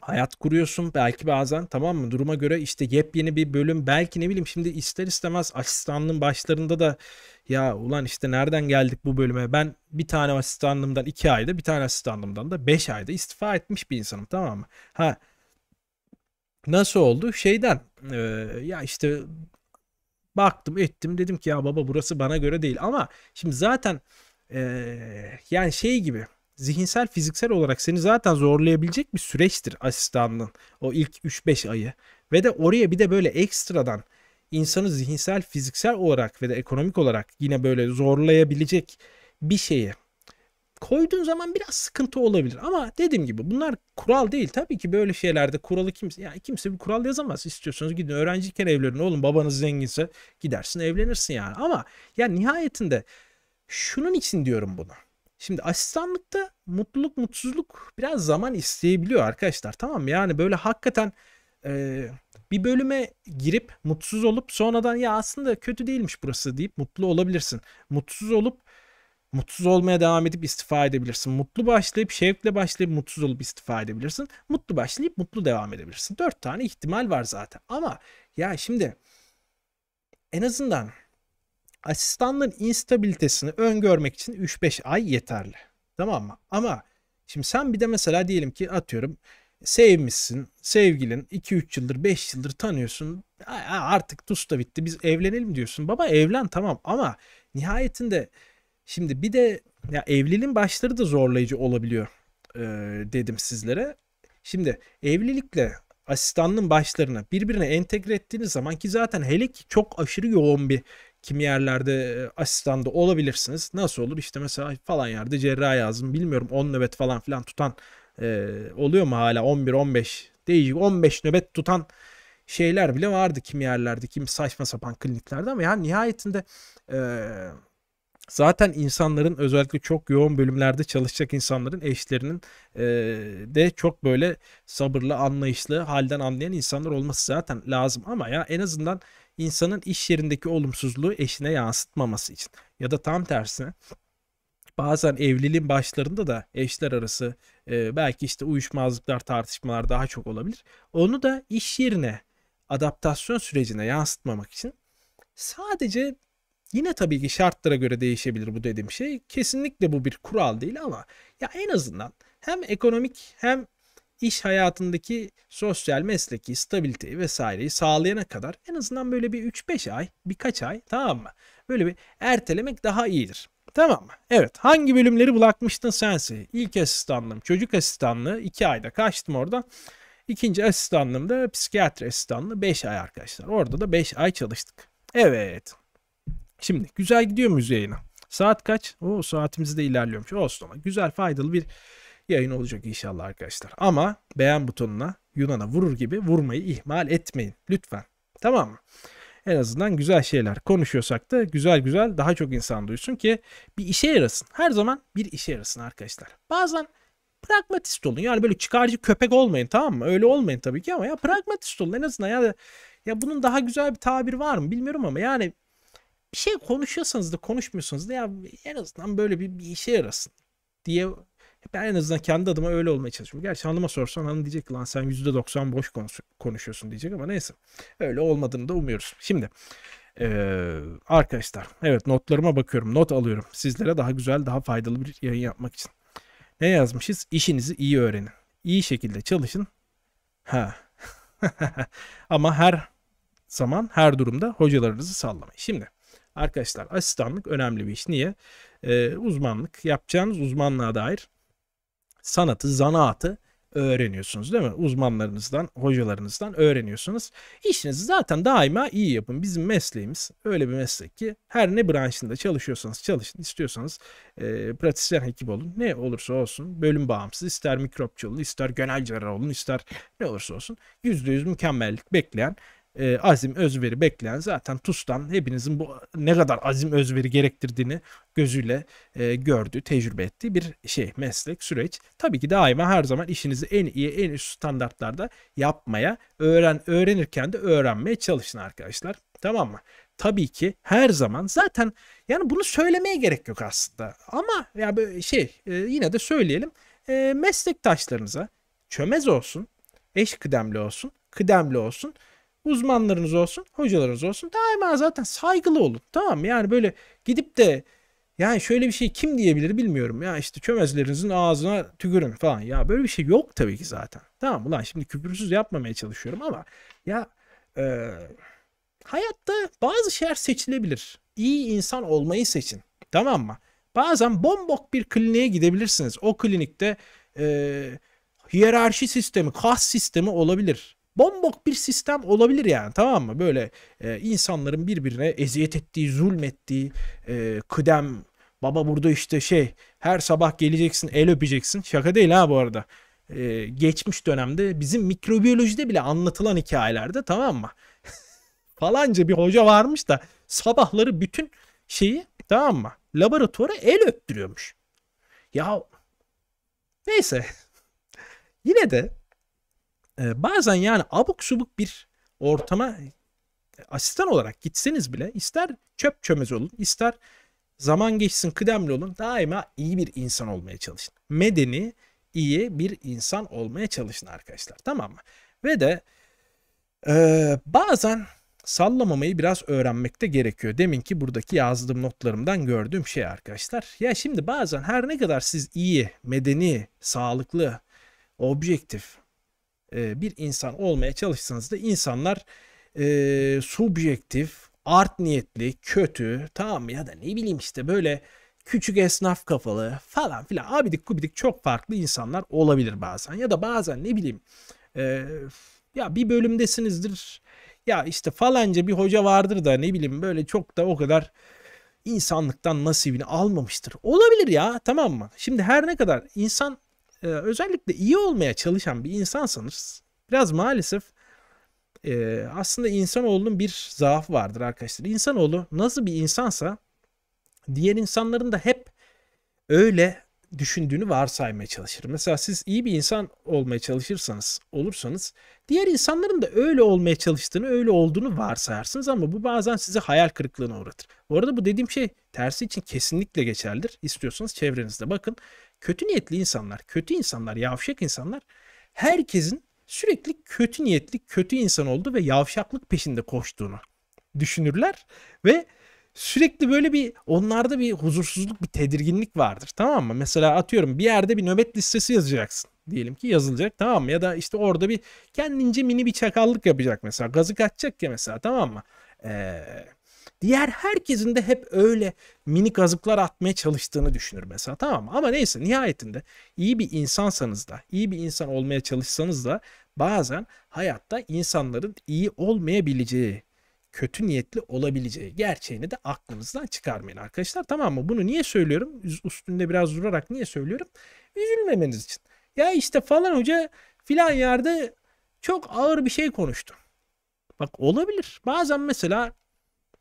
hayat kuruyorsun belki bazen tamam mı duruma göre işte yepyeni bir bölüm belki ne bileyim şimdi ister istemez asistanlığın başlarında da ya ulan işte nereden geldik bu bölüme ben bir tane asistanlığımdan iki ayda bir tane asistanlığımdan da beş ayda istifa etmiş bir insanım tamam mı ha nasıl oldu şeyden e, ya işte baktım ettim dedim ki ya baba burası bana göre değil ama şimdi zaten e, yani şey gibi zihinsel fiziksel olarak seni zaten zorlayabilecek bir süreçtir asistanlığın o ilk 3-5 ayı. Ve de oraya bir de böyle ekstradan insanı zihinsel fiziksel olarak ve de ekonomik olarak yine böyle zorlayabilecek bir şeyi koyduğun zaman biraz sıkıntı olabilir. Ama dediğim gibi bunlar kural değil. Tabii ki böyle şeylerde kuralı kimse ya kimse bir kural yazamaz. İstiyorsanız gidin öğrenciyken evlenin oğlum babanız zenginse gidersin evlenirsin yani. Ama ya yani nihayetinde şunun için diyorum bunu. Şimdi asistanlıkta mutluluk mutsuzluk biraz zaman isteyebiliyor arkadaşlar. Tamam mı? Yani böyle hakikaten e, bir bölüme girip mutsuz olup sonradan ya aslında kötü değilmiş burası deyip mutlu olabilirsin. Mutsuz olup mutsuz olmaya devam edip istifa edebilirsin. Mutlu başlayıp şevkle başlayıp mutsuz olup istifa edebilirsin. Mutlu başlayıp mutlu devam edebilirsin. Dört tane ihtimal var zaten. Ama ya şimdi en azından asistanların instabilitesini öngörmek için 3-5 ay yeterli. Tamam mı? Ama şimdi sen bir de mesela diyelim ki atıyorum sevmişsin, sevgilin 2-3 yıldır 5 yıldır tanıyorsun. Artık tuz da bitti biz evlenelim diyorsun. Baba evlen tamam ama nihayetinde şimdi bir de ya evliliğin başları da zorlayıcı olabiliyor e, dedim sizlere. Şimdi evlilikle asistanlığın başlarına birbirine entegre ettiğiniz zaman ki zaten hele ki çok aşırı yoğun bir Kimi yerlerde asistan da olabilirsiniz. Nasıl olur? işte mesela falan yerde cerrah yazdım. Bilmiyorum 10 nöbet falan filan tutan e, oluyor mu hala 11-15 değişik 15 nöbet tutan şeyler bile vardı kimi yerlerde kimi saçma sapan kliniklerde ama yani nihayetinde e, zaten insanların özellikle çok yoğun bölümlerde çalışacak insanların eşlerinin e, de çok böyle sabırlı anlayışlı halden anlayan insanlar olması zaten lazım ama ya en azından insanın iş yerindeki olumsuzluğu eşine yansıtmaması için. Ya da tam tersine bazen evliliğin başlarında da eşler arası e, belki işte uyuşmazlıklar, tartışmalar daha çok olabilir. Onu da iş yerine adaptasyon sürecine yansıtmamak için sadece yine tabii ki şartlara göre değişebilir bu dediğim şey. Kesinlikle bu bir kural değil ama ya en azından hem ekonomik hem iş hayatındaki sosyal, mesleki stabiliteyi vesaireyi sağlayana kadar en azından böyle bir 3-5 ay, birkaç ay tamam mı? Böyle bir ertelemek daha iyidir. Tamam mı? Evet. Hangi bölümleri bırakmıştın sensi? İlk asistanlığım çocuk asistanlığı 2 ayda kaçtım oradan. İkinci asistanlığım da psikiyatri asistanlığı 5 ay arkadaşlar. Orada da 5 ay çalıştık. Evet. Şimdi güzel gidiyor muyuz yayına? Saat kaç? O saatimiz de ilerliyormuş. Olsun ama güzel faydalı bir yayın olacak inşallah arkadaşlar. Ama beğen butonuna Yunan'a vurur gibi vurmayı ihmal etmeyin lütfen. Tamam mı? En azından güzel şeyler konuşuyorsak da güzel güzel daha çok insan duysun ki bir işe yarasın. Her zaman bir işe yarasın arkadaşlar. Bazen pragmatist olun. Yani böyle çıkarcı köpek olmayın tamam mı? Öyle olmayın tabii ki ama ya pragmatist olun en azından. Ya, ya bunun daha güzel bir tabir var mı bilmiyorum ama yani bir şey konuşuyorsanız da konuşmuyorsanız da ya en azından böyle bir, bir işe yarasın diye ben en azından kendi adıma öyle olmaya çalışıyorum. Gerçi hanıma sorsan hanım diyecek ki lan sen %90 boş konuşuyorsun diyecek ama neyse. Öyle olmadığını da umuyoruz. Şimdi ee, arkadaşlar evet notlarıma bakıyorum. Not alıyorum sizlere daha güzel daha faydalı bir yayın yapmak için. Ne yazmışız? İşinizi iyi öğrenin. İyi şekilde çalışın. Ha. ama her zaman her durumda hocalarınızı sallamayın. Şimdi arkadaşlar asistanlık önemli bir iş. Niye? Ee, uzmanlık yapacağınız uzmanlığa dair sanatı, zanaatı öğreniyorsunuz değil mi? Uzmanlarınızdan, hocalarınızdan öğreniyorsunuz. İşinizi zaten daima iyi yapın. Bizim mesleğimiz öyle bir meslek ki her ne branşında çalışıyorsanız çalışın, istiyorsanız e, pratisyen hekim olun. Ne olursa olsun bölüm bağımsız ister mikropçu olun, ister genel cerrah olun, ister ne olursa olsun yüzde yüz mükemmellik bekleyen e, azim özveri bekleyen zaten TUS'tan hepinizin bu ne kadar azim özveri gerektirdiğini gözüyle e, gördüğü, tecrübe etti bir şey, meslek, süreç. Tabii ki daima her zaman işinizi en iyi, en üst standartlarda yapmaya, öğren öğrenirken de öğrenmeye çalışın arkadaşlar. Tamam mı? Tabii ki her zaman zaten yani bunu söylemeye gerek yok aslında. Ama ya böyle şey e, yine de söyleyelim. E, meslektaşlarınıza çömez olsun, eş kıdemli olsun, kıdemli olsun uzmanlarınız olsun, hocalarınız olsun. Daima zaten saygılı olun. Tamam Yani böyle gidip de yani şöyle bir şey kim diyebilir bilmiyorum. Ya işte çömezlerinizin ağzına tükürün falan. Ya böyle bir şey yok tabii ki zaten. Tamam ulan şimdi küpürsüz yapmamaya çalışıyorum ama ya e, hayatta bazı şeyler seçilebilir. İyi insan olmayı seçin. Tamam mı? Bazen bombok bir kliniğe gidebilirsiniz. O klinikte e, hiyerarşi sistemi, kas sistemi olabilir bombok bir sistem olabilir yani tamam mı? Böyle e, insanların birbirine eziyet ettiği, zulmettiği, e, kıdem, baba burada işte şey her sabah geleceksin el öpeceksin. Şaka değil ha bu arada. E, geçmiş dönemde bizim mikrobiyolojide bile anlatılan hikayelerde tamam mı? Falanca bir hoca varmış da sabahları bütün şeyi tamam mı? Laboratuvara el öptürüyormuş. Ya neyse yine de ee, bazen yani abuk subuk bir ortama e, asistan olarak gitseniz bile ister çöp çömez olun ister zaman geçsin kıdemli olun daima iyi bir insan olmaya çalışın. Medeni iyi bir insan olmaya çalışın arkadaşlar tamam mı? Ve de e, bazen sallamamayı biraz öğrenmek de gerekiyor. Demin ki buradaki yazdığım notlarımdan gördüğüm şey arkadaşlar. Ya şimdi bazen her ne kadar siz iyi, medeni, sağlıklı, objektif, e, bir insan olmaya çalışsanız da insanlar e, subjektif, art niyetli, kötü tamam mı ya da ne bileyim işte böyle küçük esnaf kafalı falan filan abidik kubidik çok farklı insanlar olabilir bazen ya da bazen ne bileyim e, ya bir bölümdesinizdir ya işte falanca bir hoca vardır da ne bileyim böyle çok da o kadar insanlıktan nasibini almamıştır. Olabilir ya tamam mı? Şimdi her ne kadar insan e, özellikle iyi olmaya çalışan bir insansanız biraz maalesef e, aslında insanoğlunun bir zaafı vardır arkadaşlar. İnsanoğlu nasıl bir insansa diğer insanların da hep öyle düşündüğünü varsaymaya çalışır. Mesela siz iyi bir insan olmaya çalışırsanız, olursanız diğer insanların da öyle olmaya çalıştığını, öyle olduğunu varsayarsınız ama bu bazen sizi hayal kırıklığına uğratır. Bu arada bu dediğim şey tersi için kesinlikle geçerlidir. İstiyorsanız çevrenizde bakın kötü niyetli insanlar, kötü insanlar, yavşak insanlar herkesin sürekli kötü niyetli, kötü insan olduğu ve yavşaklık peşinde koştuğunu düşünürler ve sürekli böyle bir onlarda bir huzursuzluk, bir tedirginlik vardır. Tamam mı? Mesela atıyorum bir yerde bir nöbet listesi yazacaksın. Diyelim ki yazılacak tamam mı? Ya da işte orada bir kendince mini bir çakallık yapacak mesela. Gazı kaçacak ya mesela tamam mı? Eee Diğer herkesin de hep öyle mini kazıklar atmaya çalıştığını düşünür mesela tamam mı? Ama neyse nihayetinde iyi bir insansanız da iyi bir insan olmaya çalışsanız da bazen hayatta insanların iyi olmayabileceği kötü niyetli olabileceği gerçeğini de aklınızdan çıkarmayın arkadaşlar. Tamam mı? Bunu niye söylüyorum? Üstünde biraz durarak niye söylüyorum? Üzülmemeniz için. Ya işte falan hoca filan yerde çok ağır bir şey konuştu. Bak olabilir. Bazen mesela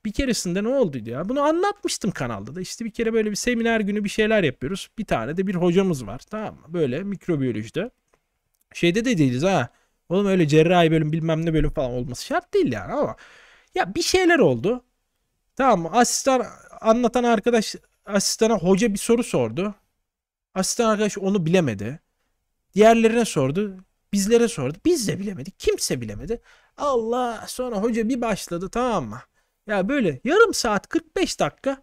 bir keresinde ne oldu ya? Bunu anlatmıştım kanalda da. İşte bir kere böyle bir seminer günü bir şeyler yapıyoruz. Bir tane de bir hocamız var. Tamam mı? Böyle mikrobiyolojide. Şeyde de değiliz ha. Oğlum öyle cerrahi bölüm bilmem ne bölüm falan olması şart değil yani ama. Ya bir şeyler oldu. Tamam mı? Asistan anlatan arkadaş asistana hoca bir soru sordu. Asistan arkadaş onu bilemedi. Diğerlerine sordu. Bizlere sordu. Biz de bilemedik. Kimse bilemedi. Allah sonra hoca bir başladı tamam mı? Ya böyle yarım saat 45 dakika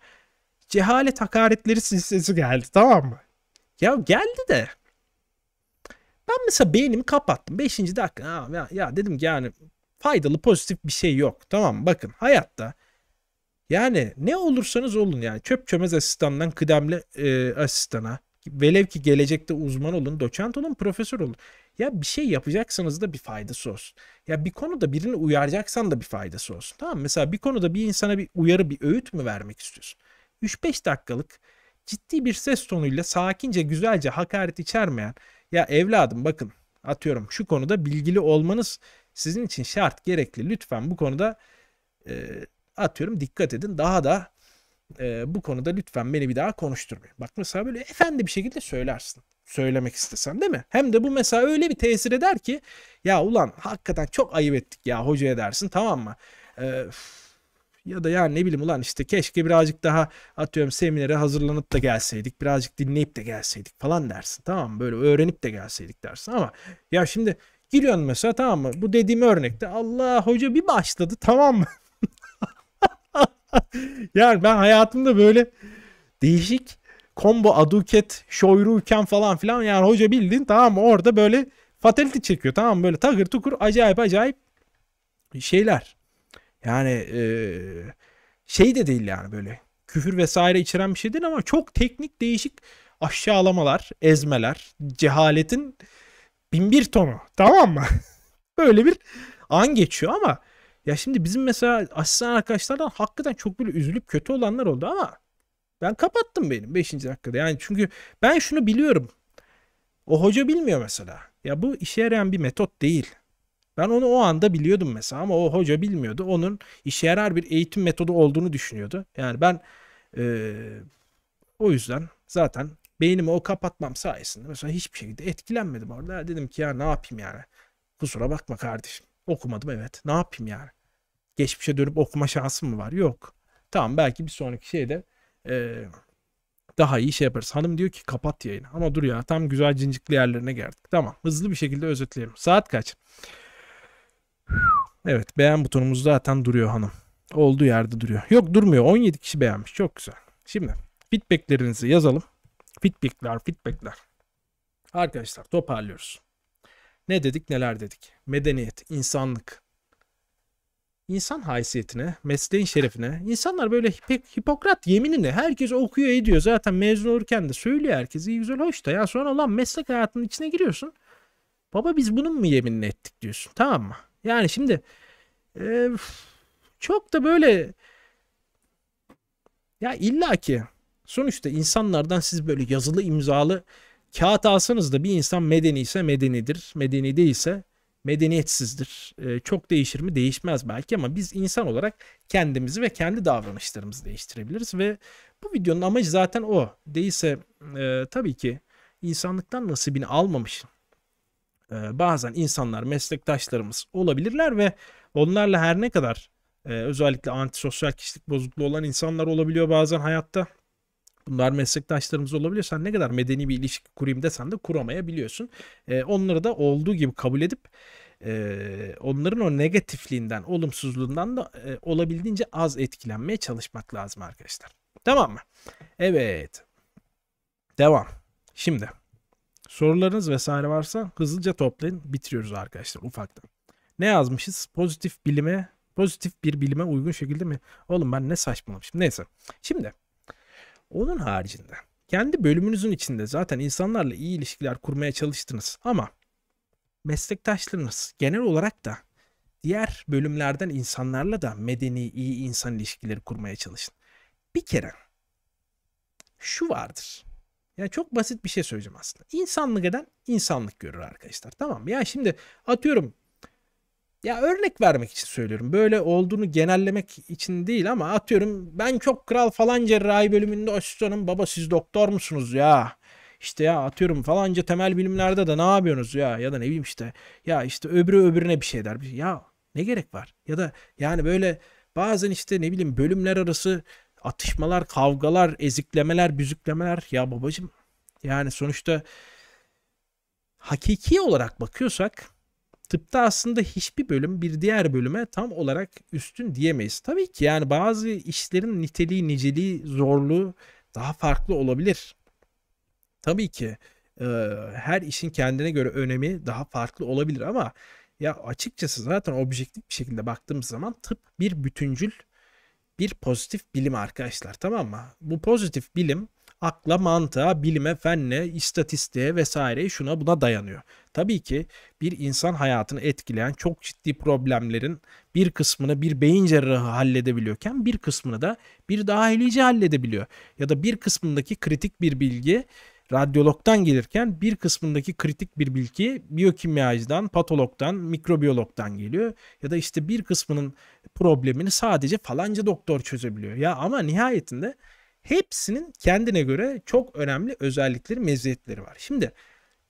cehalet hakaretleri silsilesi geldi tamam mı? Ya geldi de ben mesela beynimi kapattım. Beşinci dakika ha, ya, ya dedim ki yani faydalı pozitif bir şey yok. Tamam bakın hayatta yani ne olursanız olun yani çöp çömez asistandan kıdemli e, asistana Velev ki gelecekte uzman olun, doçent olun, profesör olun. Ya bir şey yapacaksanız da bir faydası olsun. Ya bir konuda birini uyaracaksan da bir faydası olsun. Tamam mı? Mesela bir konuda bir insana bir uyarı, bir öğüt mü vermek istiyorsun? 3-5 dakikalık ciddi bir ses tonuyla sakince, güzelce hakaret içermeyen ya evladım bakın atıyorum şu konuda bilgili olmanız sizin için şart, gerekli. Lütfen bu konuda e, atıyorum dikkat edin. Daha da e, bu konuda lütfen beni bir daha konuşturmayın. Bak mesela böyle efendi bir şekilde söylersin. Söylemek istesen değil mi? Hem de bu mesela öyle bir tesir eder ki ya ulan hakikaten çok ayıp ettik ya hocaya dersin tamam mı? E, ya da yani ne bileyim ulan işte keşke birazcık daha atıyorum seminere hazırlanıp da gelseydik. Birazcık dinleyip de gelseydik falan dersin tamam mı? Böyle öğrenip de gelseydik dersin ama ya şimdi giriyorsun mesela tamam mı? Bu dediğim örnekte Allah hoca bir başladı tamam mı? yani ben hayatımda böyle değişik combo aduket şoyruken falan filan yani hoca bildin tamam mı orada böyle fatality çekiyor tamam mı böyle takır tukur acayip acayip şeyler. Yani e, şey de değil yani böyle küfür vesaire içeren bir şey değil ama çok teknik değişik aşağılamalar, ezmeler, cehaletin bin bir tonu tamam mı? böyle bir an geçiyor ama ya şimdi bizim mesela asistan arkadaşlardan hakikaten çok böyle üzülüp kötü olanlar oldu ama ben kapattım benim 5. dakikada. Yani çünkü ben şunu biliyorum. O hoca bilmiyor mesela. Ya bu işe yarayan bir metot değil. Ben onu o anda biliyordum mesela ama o hoca bilmiyordu. Onun işe yarar bir eğitim metodu olduğunu düşünüyordu. Yani ben e, o yüzden zaten beynimi o kapatmam sayesinde mesela hiçbir şekilde etkilenmedim orada. Dedim ki ya ne yapayım yani. Kusura bakma kardeşim. Okumadım evet. Ne yapayım yani? geçmişe dönüp okuma şansım mı var? Yok. Tamam belki bir sonraki şeyde e, daha iyi şey yaparız. Hanım diyor ki kapat yayını. Ama dur ya tam güzel cincikli yerlerine geldik. Tamam hızlı bir şekilde özetleyelim. Saat kaç? Evet beğen butonumuz zaten duruyor hanım. Olduğu yerde duruyor. Yok durmuyor. 17 kişi beğenmiş. Çok güzel. Şimdi feedbacklerinizi yazalım. Feedbackler, feedbackler. Arkadaşlar toparlıyoruz. Ne dedik neler dedik. Medeniyet, insanlık, insan haysiyetine, mesleğin şerefine. insanlar böyle hip Hipokrat yeminini herkes okuyor ediyor. Zaten mezun olurken de söylüyor herkese. İyi güzel hoş da ya sonra lan meslek hayatının içine giriyorsun. Baba biz bunun mu yeminini ettik diyorsun. Tamam mı? Yani şimdi e, çok da böyle ya illaki sonuçta insanlardan siz böyle yazılı imzalı kağıt alsanız da bir insan medeniyse medenidir. Medeni değilse medeniyetsizdir. E, çok değişir mi? Değişmez belki ama biz insan olarak kendimizi ve kendi davranışlarımızı değiştirebiliriz ve bu videonun amacı zaten o. Değilse e, tabii ki insanlıktan nasibini almamış e, bazen insanlar, meslektaşlarımız olabilirler ve onlarla her ne kadar e, özellikle antisosyal kişilik bozukluğu olan insanlar olabiliyor bazen hayatta Bunlar meslektaşlarımız olabiliyor. Sen ne kadar medeni bir ilişki kurayım desen de kuramayabiliyorsun. E, onları da olduğu gibi kabul edip e, onların o negatifliğinden, olumsuzluğundan da e, olabildiğince az etkilenmeye çalışmak lazım arkadaşlar. Tamam mı? Evet. Devam. Şimdi sorularınız vesaire varsa hızlıca toplayın. Bitiriyoruz arkadaşlar ufaktan. Ne yazmışız? Pozitif bilime, pozitif bir bilime uygun şekilde mi? Oğlum ben ne saçmalamışım. Neyse. Şimdi onun haricinde kendi bölümünüzün içinde zaten insanlarla iyi ilişkiler kurmaya çalıştınız ama meslektaşlarınız genel olarak da diğer bölümlerden insanlarla da medeni iyi insan ilişkileri kurmaya çalışın. Bir kere şu vardır. Yani çok basit bir şey söyleyeceğim aslında. İnsanlık eden insanlık görür arkadaşlar. Tamam mı? Yani şimdi atıyorum ya örnek vermek için söylüyorum. Böyle olduğunu genellemek için değil ama atıyorum ben çok kral falan cerrahi bölümünde asistanım baba siz doktor musunuz ya? İşte ya atıyorum falanca temel bilimlerde de ne yapıyorsunuz ya ya da ne bileyim işte ya işte öbürü öbürüne bir şey der. Ya ne gerek var? Ya da yani böyle bazen işte ne bileyim bölümler arası atışmalar, kavgalar, eziklemeler, büzüklemeler ya babacım yani sonuçta hakiki olarak bakıyorsak tıpta aslında hiçbir bölüm bir diğer bölüme tam olarak üstün diyemeyiz. Tabii ki yani bazı işlerin niteliği, niceliği, zorluğu daha farklı olabilir. Tabii ki e, her işin kendine göre önemi daha farklı olabilir ama ya açıkçası zaten objektif bir şekilde baktığımız zaman tıp bir bütüncül bir pozitif bilim arkadaşlar tamam mı? Bu pozitif bilim akla, mantığa, bilime, fenne, istatistiğe vesaire şuna buna dayanıyor. Tabii ki bir insan hayatını etkileyen çok ciddi problemlerin bir kısmını bir beyin cerrahı halledebiliyorken bir kısmını da bir dahilici halledebiliyor. Ya da bir kısmındaki kritik bir bilgi radyologdan gelirken bir kısmındaki kritik bir bilgi biyokimyacıdan, patologdan, mikrobiyologdan geliyor. Ya da işte bir kısmının problemini sadece falanca doktor çözebiliyor. Ya ama nihayetinde Hepsinin kendine göre çok önemli özellikleri, meziyetleri var. Şimdi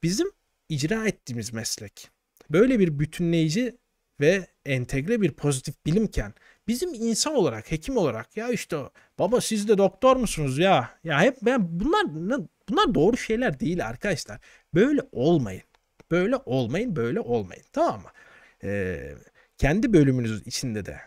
bizim icra ettiğimiz meslek böyle bir bütünleyici ve entegre bir pozitif bilimken bizim insan olarak, hekim olarak ya işte baba siz de doktor musunuz ya? Ya hep ben bunlar bunlar doğru şeyler değil arkadaşlar. Böyle olmayın. Böyle olmayın, böyle olmayın. Tamam mı? Ee, kendi bölümünüz içinde de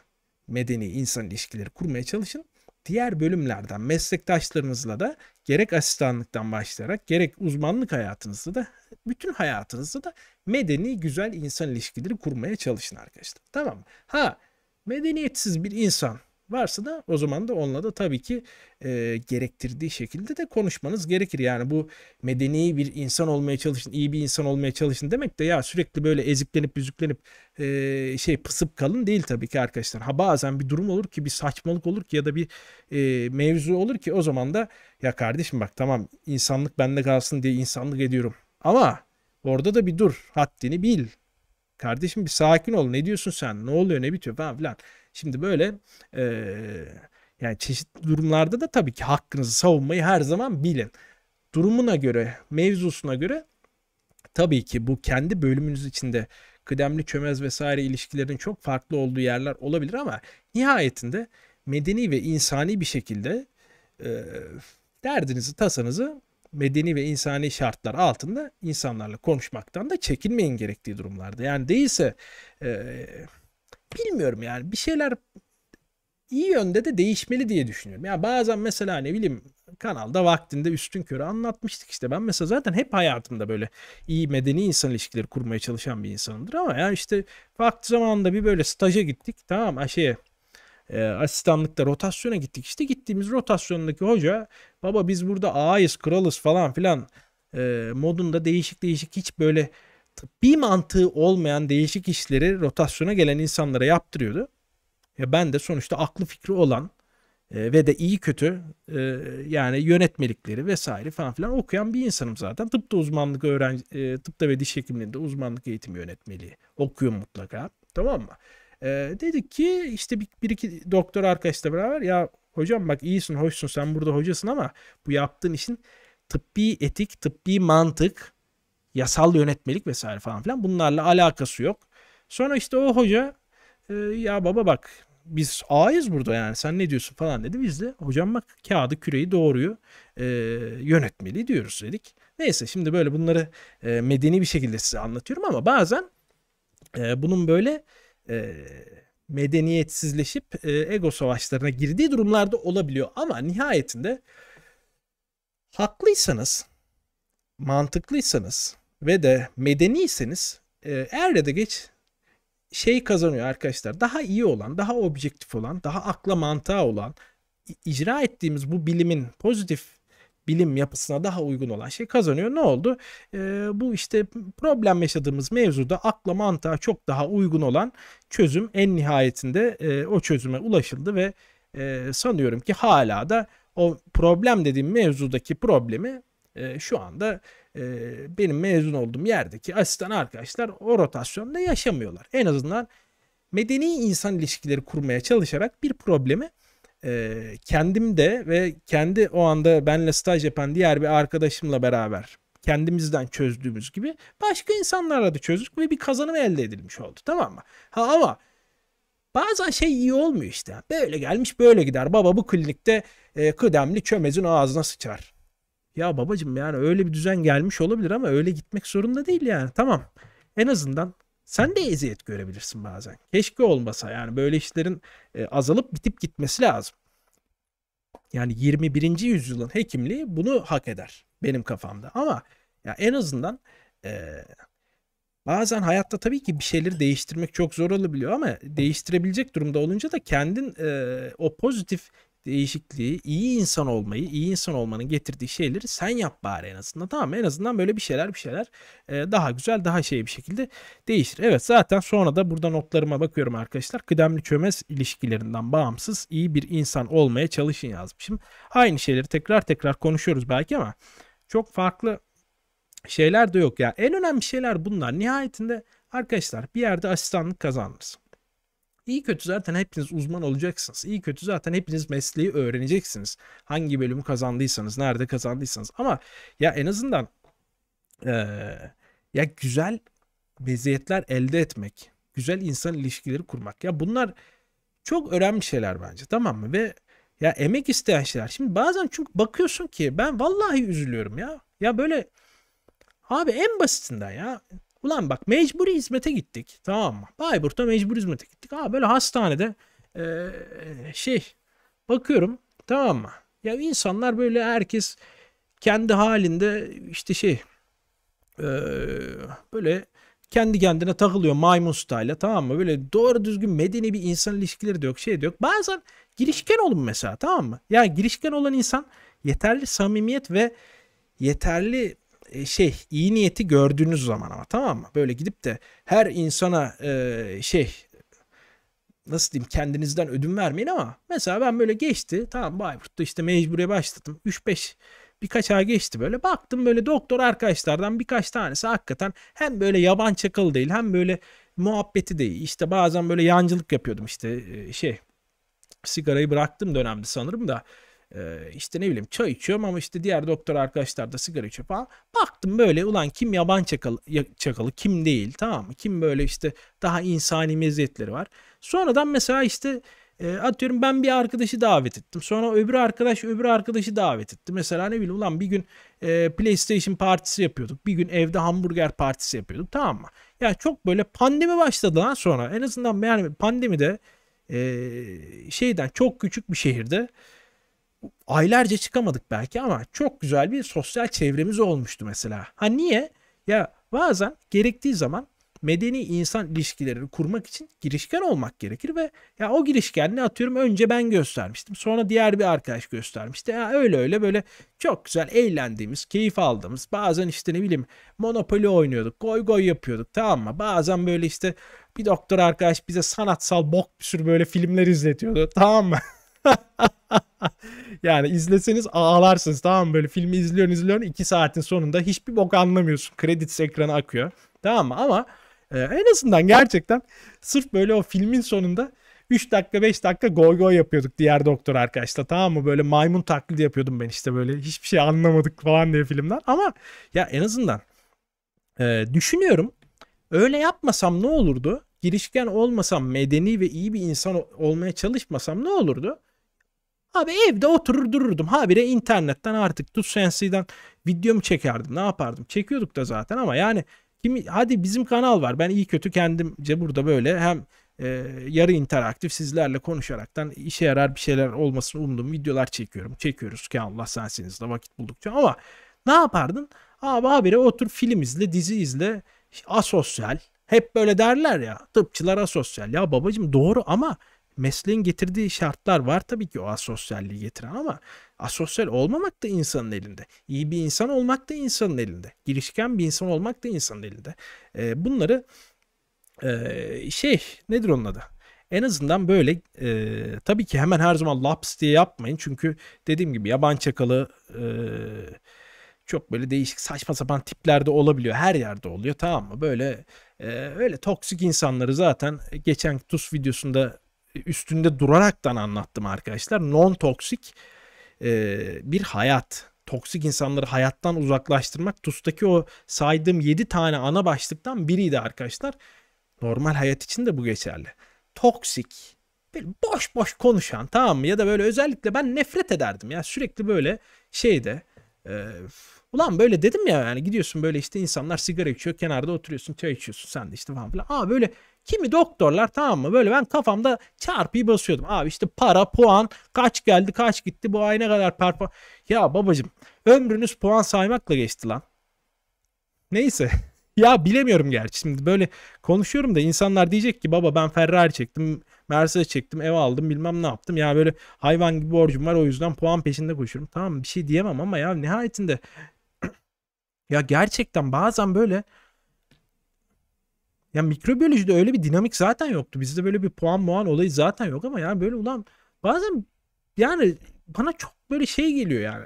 medeni insan ilişkileri kurmaya çalışın diğer bölümlerden meslektaşlarınızla da gerek asistanlıktan başlayarak gerek uzmanlık hayatınızda da bütün hayatınızda da medeni güzel insan ilişkileri kurmaya çalışın arkadaşlar. Tamam mı? Ha medeniyetsiz bir insan varsa da o zaman da onunla da tabii ki e, gerektirdiği şekilde de konuşmanız gerekir. Yani bu medeni bir insan olmaya çalışın, iyi bir insan olmaya çalışın demek de ya sürekli böyle eziklenip büzüklenip e, şey pısıp kalın değil tabii ki arkadaşlar. Ha bazen bir durum olur ki bir saçmalık olur ki ya da bir e, mevzu olur ki o zaman da ya kardeşim bak tamam insanlık bende kalsın diye insanlık ediyorum. Ama orada da bir dur haddini bil. Kardeşim bir sakin ol ne diyorsun sen ne oluyor ne bitiyor falan filan. Şimdi böyle e, yani çeşitli durumlarda da tabii ki hakkınızı savunmayı her zaman bilin. Durumuna göre, mevzusuna göre tabii ki bu kendi bölümünüz içinde kıdemli çömez vesaire ilişkilerin çok farklı olduğu yerler olabilir ama nihayetinde medeni ve insani bir şekilde e, derdinizi, tasanızı medeni ve insani şartlar altında insanlarla konuşmaktan da çekinmeyin gerektiği durumlarda. Yani değilse e, bilmiyorum yani bir şeyler iyi yönde de değişmeli diye düşünüyorum. Ya yani bazen mesela ne bileyim kanalda vaktinde üstün körü anlatmıştık işte. Ben mesela zaten hep hayatımda böyle iyi medeni insan ilişkileri kurmaya çalışan bir insanımdır ama yani işte vakti zamanında bir böyle staja gittik tamam şey e, asistanlıkta rotasyona gittik. işte gittiğimiz rotasyondaki hoca baba biz burada ağayız kralız falan filan e, modunda değişik değişik hiç böyle bir mantığı olmayan değişik işleri rotasyona gelen insanlara yaptırıyordu. Ya ben de sonuçta aklı fikri olan e, ve de iyi kötü e, yani yönetmelikleri vesaire falan filan okuyan bir insanım zaten. Tıpta uzmanlık öğren e, tıpta ve diş hekimliğinde uzmanlık eğitim yönetmeliği okuyor mutlaka. Tamam mı? E, dedik ki işte bir, bir iki doktor arkadaşla beraber ya hocam bak iyisin hoşsun sen burada hocasın ama bu yaptığın işin tıbbi etik, tıbbi mantık yasal yönetmelik vesaire falan filan bunlarla alakası yok. Sonra işte o hoca e, ya baba bak biz ağayız burada yani sen ne diyorsun falan dedi. Biz de hocam bak kağıdı küreyi doğruyu e, yönetmeli diyoruz dedik. Neyse şimdi böyle bunları e, medeni bir şekilde size anlatıyorum ama bazen e, bunun böyle e, medeniyetsizleşip e, ego savaşlarına girdiği durumlarda olabiliyor. Ama nihayetinde haklıysanız, mantıklıysanız ve de medeniyseniz e, er ya da geç şey kazanıyor arkadaşlar. Daha iyi olan, daha objektif olan, daha akla mantığa olan, icra ettiğimiz bu bilimin pozitif bilim yapısına daha uygun olan şey kazanıyor. Ne oldu? Ee, bu işte problem yaşadığımız mevzuda akla mantığa çok daha uygun olan çözüm en nihayetinde e, o çözüme ulaşıldı ve e, sanıyorum ki hala da o problem dediğim mevzudaki problemi e, şu anda e, benim mezun olduğum yerdeki asistan arkadaşlar o rotasyonda yaşamıyorlar. En azından medeni insan ilişkileri kurmaya çalışarak bir problemi e, kendimde ve kendi o anda benle staj yapan diğer bir arkadaşımla beraber kendimizden çözdüğümüz gibi başka insanlarla da çözdük ve bir kazanım elde edilmiş oldu tamam mı? Ha ama bazen şey iyi olmuyor işte. Böyle gelmiş böyle gider. Baba bu klinikte e, kıdemli çömezin ağzına sıçar. Ya babacım yani öyle bir düzen gelmiş olabilir ama öyle gitmek zorunda değil yani. Tamam. En azından sen de eziyet görebilirsin bazen. Keşke olmasa yani böyle işlerin e, azalıp bitip gitmesi lazım. Yani 21. yüzyılın hekimliği bunu hak eder benim kafamda. Ama ya en azından e, bazen hayatta tabii ki bir şeyleri değiştirmek çok zor olabiliyor ama değiştirebilecek durumda olunca da kendin e, o pozitif değişikliği, iyi insan olmayı, iyi insan olmanın getirdiği şeyleri sen yap bari en azından. Tamam mı? En azından böyle bir şeyler bir şeyler e, daha güzel, daha şey bir şekilde değişir. Evet zaten sonra da burada notlarıma bakıyorum arkadaşlar. Kıdemli çömez ilişkilerinden bağımsız iyi bir insan olmaya çalışın yazmışım. Aynı şeyleri tekrar tekrar konuşuyoruz belki ama çok farklı şeyler de yok ya. En önemli şeyler bunlar. Nihayetinde arkadaşlar bir yerde asistanlık kazanırsın. İyi kötü zaten hepiniz uzman olacaksınız. İyi kötü zaten hepiniz mesleği öğreneceksiniz. Hangi bölümü kazandıysanız, nerede kazandıysanız. Ama ya en azından ee, ya güzel meziyetler elde etmek, güzel insan ilişkileri kurmak. Ya bunlar çok önemli şeyler bence tamam mı? Ve ya emek isteyen şeyler. Şimdi bazen çünkü bakıyorsun ki ben vallahi üzülüyorum ya. Ya böyle abi en basitinden ya Ulan bak mecburi hizmete gittik. Tamam mı? Bayburt'ta mecburi hizmete gittik. Abi böyle hastanede e, şey bakıyorum tamam mı? Ya insanlar böyle herkes kendi halinde işte şey e, böyle kendi kendine takılıyor maymun style'a tamam mı? Böyle doğru düzgün medeni bir insan ilişkileri de yok şey de yok. Bazen girişken olun mesela tamam mı? Ya girişken olan insan yeterli samimiyet ve yeterli e, şey iyi niyeti gördüğünüz zaman ama tamam mı? Böyle gidip de her insana e, şey nasıl diyeyim kendinizden ödün vermeyin ama mesela ben böyle geçti tamam Bayburt'ta işte mecburiye başladım 3-5 birkaç ay geçti böyle baktım böyle doktor arkadaşlardan birkaç tanesi hakikaten hem böyle yaban çakalı değil hem böyle muhabbeti değil işte bazen böyle yancılık yapıyordum işte e, şey sigarayı bıraktım dönemde sanırım da ee, işte ne bileyim çay içiyorum ama işte diğer doktor arkadaşlar da sigara içiyor falan. Baktım böyle ulan kim yaban çakalı, çakalı kim değil tamam mı? Kim böyle işte daha insani meziyetleri var. Sonradan mesela işte e, atıyorum ben bir arkadaşı davet ettim. Sonra öbür arkadaş öbür arkadaşı davet etti. Mesela ne bileyim ulan bir gün e, PlayStation partisi yapıyorduk. Bir gün evde hamburger partisi yapıyorduk. Tamam mı? Yani çok böyle pandemi başladı lan sonra. En azından yani pandemide e, şeyden çok küçük bir şehirde aylarca çıkamadık belki ama çok güzel bir sosyal çevremiz olmuştu mesela. Ha niye? Ya bazen gerektiği zaman medeni insan ilişkilerini kurmak için girişken olmak gerekir ve ya o girişkenliği atıyorum önce ben göstermiştim. Sonra diğer bir arkadaş göstermişti. Ya öyle öyle böyle çok güzel eğlendiğimiz, keyif aldığımız bazen işte ne bileyim monopoli oynuyorduk, goy goy yapıyorduk tamam mı? Bazen böyle işte bir doktor arkadaş bize sanatsal bok bir sürü böyle filmler izletiyordu tamam mı? yani izleseniz ağlarsınız tamam mı? Böyle filmi izliyorsun izliyorsun 2 saatin sonunda hiçbir bok anlamıyorsun. Kredits ekranı akıyor. Tamam mı? Ama e, en azından gerçekten sırf böyle o filmin sonunda 3 dakika 5 dakika goy goy yapıyorduk diğer doktor arkadaşla tamam mı? Böyle maymun taklidi yapıyordum ben işte böyle hiçbir şey anlamadık falan diye filmden. Ama ya en azından e, düşünüyorum öyle yapmasam ne olurdu? Girişken olmasam medeni ve iyi bir insan olmaya çalışmasam ne olurdu? Abi evde oturur dururdum. Habire internetten artık TutSense'den videomu mu çekerdim ne yapardım. Çekiyorduk da zaten ama yani kim, hadi bizim kanal var. Ben iyi kötü kendimce burada böyle hem e, yarı interaktif sizlerle konuşaraktan işe yarar bir şeyler olmasını umdum. videolar çekiyorum. Çekiyoruz ki Allah sensiniz de vakit buldukça ama ne yapardın? Abi habire otur film izle dizi izle asosyal. Hep böyle derler ya tıpçılar asosyal. Ya babacım doğru ama mesleğin getirdiği şartlar var tabii ki o asosyalliği getiren ama asosyal olmamak da insanın elinde. İyi bir insan olmak da insanın elinde. Girişken bir insan olmak da insanın elinde. E, bunları e, şey nedir onun adı? En azından böyle e, tabii ki hemen her zaman laps diye yapmayın. Çünkü dediğim gibi yaban çakalı e, çok böyle değişik saçma sapan tiplerde olabiliyor. Her yerde oluyor tamam mı? Böyle e, öyle toksik insanları zaten geçen tuz videosunda üstünde duraraktan anlattım arkadaşlar. Non-toksik e, bir hayat. Toksik insanları hayattan uzaklaştırmak. TUS'taki o saydığım 7 tane ana başlıktan biriydi arkadaşlar. Normal hayat için de bu geçerli. Toksik, böyle boş boş konuşan tamam mı? Ya da böyle özellikle ben nefret ederdim ya. Sürekli böyle şeyde e, Ulan böyle dedim ya yani gidiyorsun böyle işte insanlar sigara içiyor kenarda oturuyorsun çay içiyorsun sen de işte falan filan. Aa böyle kimi doktorlar tamam mı böyle ben kafamda çarpıyı basıyordum. Abi işte para puan kaç geldi kaç gitti bu ay ne kadar perform. Ya babacım ömrünüz puan saymakla geçti lan. Neyse ya bilemiyorum gerçi şimdi böyle konuşuyorum da insanlar diyecek ki baba ben Ferrari çektim, Mercedes çektim, ev aldım bilmem ne yaptım. Ya böyle hayvan gibi borcum var o yüzden puan peşinde koşuyorum. Tamam bir şey diyemem ama ya nihayetinde ya gerçekten bazen böyle ya mikrobiyolojide öyle bir dinamik zaten yoktu. Bizde böyle bir puan muan olayı zaten yok ama yani böyle ulan bazen yani bana çok böyle şey geliyor yani.